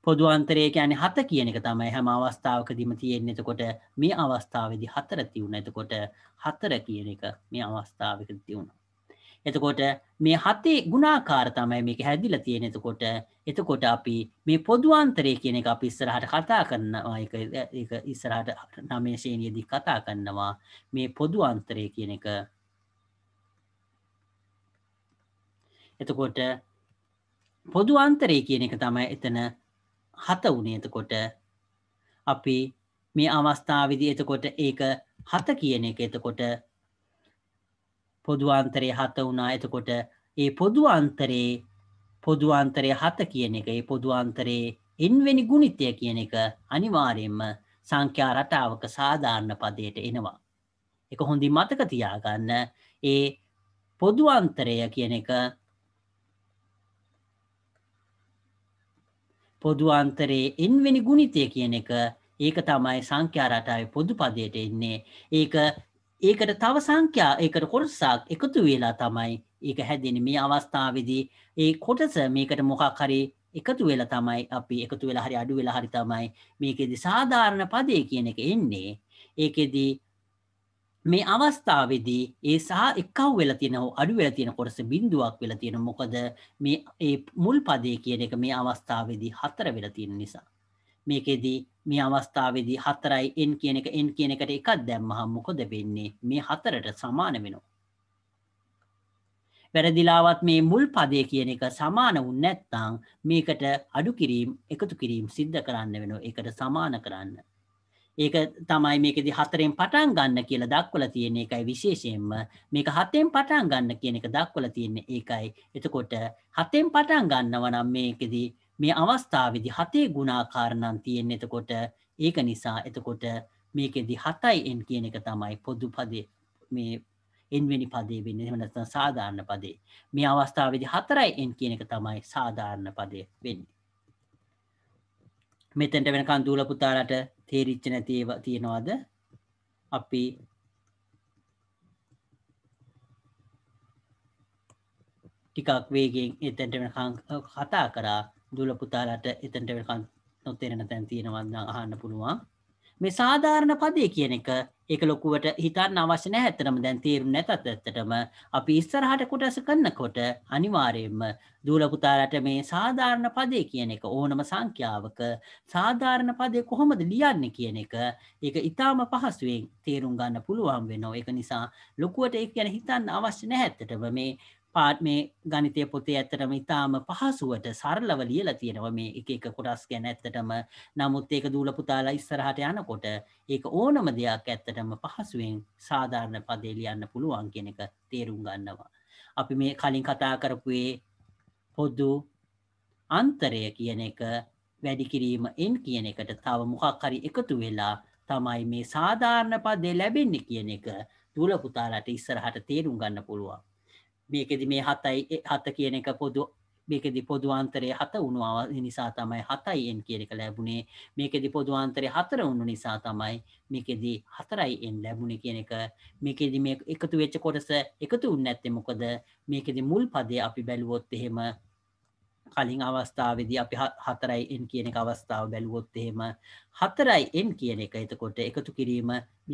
පොදු අන්තරය කියන්නේ හත කියන එක තමයි හැම අවස්ථාවකදීම තියෙන්නේ. එතකොට මේ අවස්ථාවේදී හතර තියුණා. එතකොට හතර කියන එක මේ අවස්ථාවකදී තියුණා. එතකොට මේ හතේ ගුණාකාර තමයි මේක හැදිලා තියෙන්නේ. එතකොට එතකොට අපි මේ පොදු අන්තරය කියන එක අපි ඉස්සරහට කතා කරනවා. ඒක ඒක ඉස්සරහට නවයේ ශ්‍රේණියේදී කතා කරනවා. මේ පොදු අන්තරය කියන එක එතකොට පොදු අන්තරය කියන එක තමයි එතන හත වුණේ එතකොට අපි මේ අවස්ථාවවිදි එතකොට ඒක හත කියන එක එතකොට පොදු අන්තරය හත වුණා එතකොට ඒ පොදු අන්තරේ පොදු අන්තරය හත කියන එක ඒ පොදු අන්තරයේ එන්වැනි ගුණිතය කියන එක අනිවාරයෙන්ම සංඛ්‍යා රටාවක සාධාරණ පදයට එනවා. එක හොඳින් මතක තියාගන්න ඒ පොදු අන්තරය කියන එක පොදු අන්තරයේ එන්වෙනි ගුණිතය කියන එක ඒක තමයි සංඛ්‍යා රටාවේ පොදු පදයට එන්නේ. ඒක ඒකට තව සංඛ්‍යා ඒකට කොටසක් එකතු වෙලා තමයි ඒක හැදෙන්නේ. මේ අවස්ථාවේදී ඒ කොටස මේකට මොකක් හරි එකතු වෙලා තමයි අපි එකතු වෙලා හරි අඩු වෙලා හරි තමයි මේකෙදි සාධාරණ පදේ කියන එක එන්නේ. ඒකෙදි මේ අවස්ථාවේදී ඒ සහ එකව් වෙලා තියෙන හෝ අඩු වෙලා තියෙන කොටස බිඳුවක් වෙලා තියෙන මොකද මේ ඒ මුල් පදේ කියන එක මේ අවස්ථාවේදී හතර වෙලා තියෙන නිසා මේකෙදී මේ අවස්ථාවේදී 4යි n කියන එක n කියන එකට එකක් දැම්මහම මොකද වෙන්නේ මේ හතරට සමාන වෙනවා වැරදිලාවත් මේ මුල් පදය කියන එක සමාන වුන් නැත්තං මේකට අඩු කිරීම් එකතු කිරීම් සිද්ධ කරන්න වෙනවා එකට සමාන කරන්න ඒක තමයි මේකෙදි හතරෙන් පටන් ගන්න කියලා දක්වලා තියෙන එකයි විශේෂයෙන්ම මේක හතෙන් පටන් ගන්න කියන එක දක්වලා තියෙන්නේ ඒකයි. එතකොට හතෙන් පටන් ගන්නවා නම් මේකෙදි මේ අවස්ථාවේදී හතේ ගුණාකාරණම් තියෙන. එතකොට ඒක නිසා එතකොට මේකෙදි 7යි කියන එක තමයි පොදු පදේ මේ n වෙනි පදේ වෙන්නේ. එහෙම නැත්නම් සාධාරණ පදේ. මේ අවස්ථාවේදී 4යි n කියන එක තමයි සාධාරණ පදේ වෙන්නේ. මෙතෙන්ට වෙනකන් දූල පුතාලට තේරිච්ච නැති ඒවා තියෙනවාද අපි ටිකක් වේගෙන් එතැන්ට වෙනකං කතා කරා දුල පුතාලට එතැන්ට වෙනකන් නොතෙරෙන තැන් තියෙනවන්න අහන්න පුළුවන් මේ සාධාරණ පදය කියන එක එක ලොකුවට හිතන්න අවශ්‍ය නැහැ ඇත්තටම දැන් තීරණ නැතත් ඇත්තටම අපි ඉස්සරහට කොටස කරනකොට අනිවාර්යයෙන්ම දූල පුතාලට මේ සාධාරණ පදේ කියන එක ඕනම සංඛ්‍යාවක සාධාරණ පදේ කොහොමද ලියන්නේ කියන එක ඒක ඊටාම පහසුවෙන් තේරුම් ගන්න පුළුවන් වෙනවා ඒක නිසා ලොකුවට ඒක ගැන හිතන්න අවශ්‍ය නැහැ ඇත්තටම මේ පාට් මේ ගනිතය පොතේ ඇත්තටම ඉතාම පහසුවට සරලව ලියල තියෙනව මේ එක එක කොටස් ගැන ඇත්තටම නමුත් ඒක දූලපුතාලා ඉස්සරහට යනකොට ඒක ඕනම දෙයක් ඇත්තටම පහසුවෙන් සාධාරණ පදේලියන්න පුළුවන් කෙන එක තේරුම් ගන්නවා. අපි මේ කලින් කතා කරපුේ පොද්දු අන්තරය කියන එක වැඩිකිරීම එන් කියන එකට තව මොකක්කරි එකතු වෙලා තමයි මේ සාධාරණ පදේ ලැබෙන්නේ කියන එක තුළපුතාලට ඉස්සරහට තේරුම් ගන්න පුළුවන්. මේකෙදි මේ හතයි හත කියන එක පොදු මේකෙදි පොදුවන්තරය හත වුණුාව නිසා තමයි හතයිෙන් කියරක ලැබුණේ මේකෙදි පොදුවන්තරය හතර වුණු නිසා තමයි මේකෙදි හතරයි එන් ලැබුණ කියන එක මේකෙදි මේ එකතු වෙච්ච කොටස එකතු උන්නඇත්තෙ මොකද මේකෙදි මුල් පදේ අපි බැලුවොත් එහෙම කලින් අවස්ථාවදී අපි හතරයි එන් කියන එක අවස්ථාව බැලුවොත් එහෙම හතරයි එන් කියන එක එතකොට එකතු කිරීම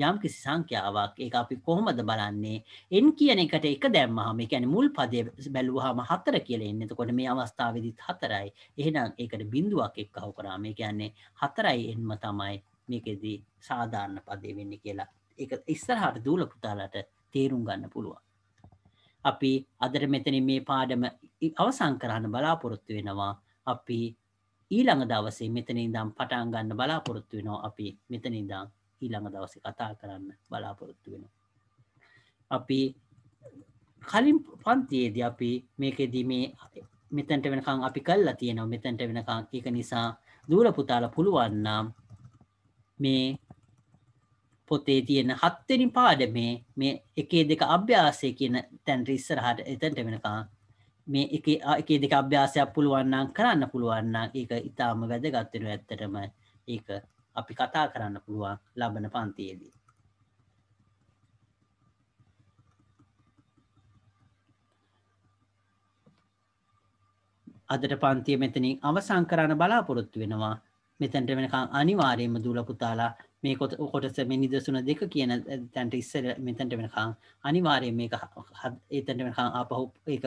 යම් කිසි සංඛ්‍යාවක් ඒක අපි කොහොමද බලන්නේ එන් කියන එකට එක දැම්මහම ඒ කියන්නේ මුල් පදයේ බැලුවාම හතර කියලා එන්නේ. එතකොට මේ අවස්ථාවේදීත් හතරයි. එහෙනම් ඒකට බිඳුවක් එක්කව කරාම ඒ කියන්නේ හතරයි එන්ම තමයි මේකෙදී සාධාරණ පදේ වෙන්නේ කියලා. ඒක ඉස්සරහට දූල පුතාලට තේරුම් ගන්න පුළුවන්. අපි අදර මෙතන මේ පාඩම අවසං කරන්න බලාපොරොත්තු වෙනවා අපි ඊළඟ දවසේ මෙතනින්දම් පටන් ගන්න බලාපොරොත්තු වෙනවා අපි මෙතනින්දම් ඊළඟ දවසේ කතා කරන්න බලාපොරොත්තු වෙනවා. අපි කලින් පන්තියේදී අපි මේකෙදී මේ මෙතැන්ට වෙනකං අපි කල්ලා තියෙනවා මෙතැන්ට වෙනකං එක නිසා දූර පුතාල පුළුවන්නම් මේ පොතේ තියෙන හත්වෙනි පාඩමේ මේ එකේ දෙක අභ්‍යාසය කියන තැන් රිස්සරහට එතැන්ට වෙනකා මේ එක එකේ දෙක අභ්‍යාසයක් පුළුවන්නම් කරන්න පුළුවන්නම් ඒක ඉතාම වැදගත්වෙන ඇත්තටම ඒක අපි කතා කරන්න පුළුවන් ලබන පන්තියේදී. අදට පන්තිය මෙතනින් අවසංකරණ බලාපොරොත්තු වෙනවා මෙතැන්ට වෙනකං අනිවාරයම දුලපුතාලා මේ කොට කොටස මේ නිදසුන දෙක කියන තැන්ට ඉස්සර මෙතැන්ට වෙනකාම් අනිවාරයෙන් මේක ඒතැන්ට වෙනකාම් අපහු ඒක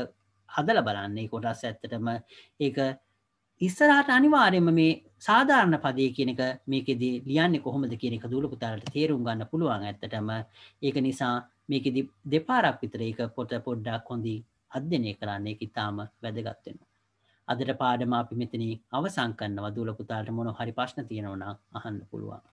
හදල බලන්නේ කොටස් ඇත්තටම ඒක ඉස්සරහට අනිවාරයම මේ සාධාරණ පදය කියනක මේකෙදී ලියන්න කොහොමද කියනෙක දුලපුතාලට තේරුම් ගන්න පුළුවන් ඇත්තටම ඒක නිසා මේකෙදි දෙපාරක් විතර ඒක පොට පොඩ්ඩක් හොඳී අධ්‍යනය කරන්නේ ඉතාම වැදගත්වෙනවා. අදට පාඩම අපි මෙතන අවසංකන්න වදුලපුතාට මොන හරි ප්‍රශ්න තියෙනවන අහන්න පුළුවන්.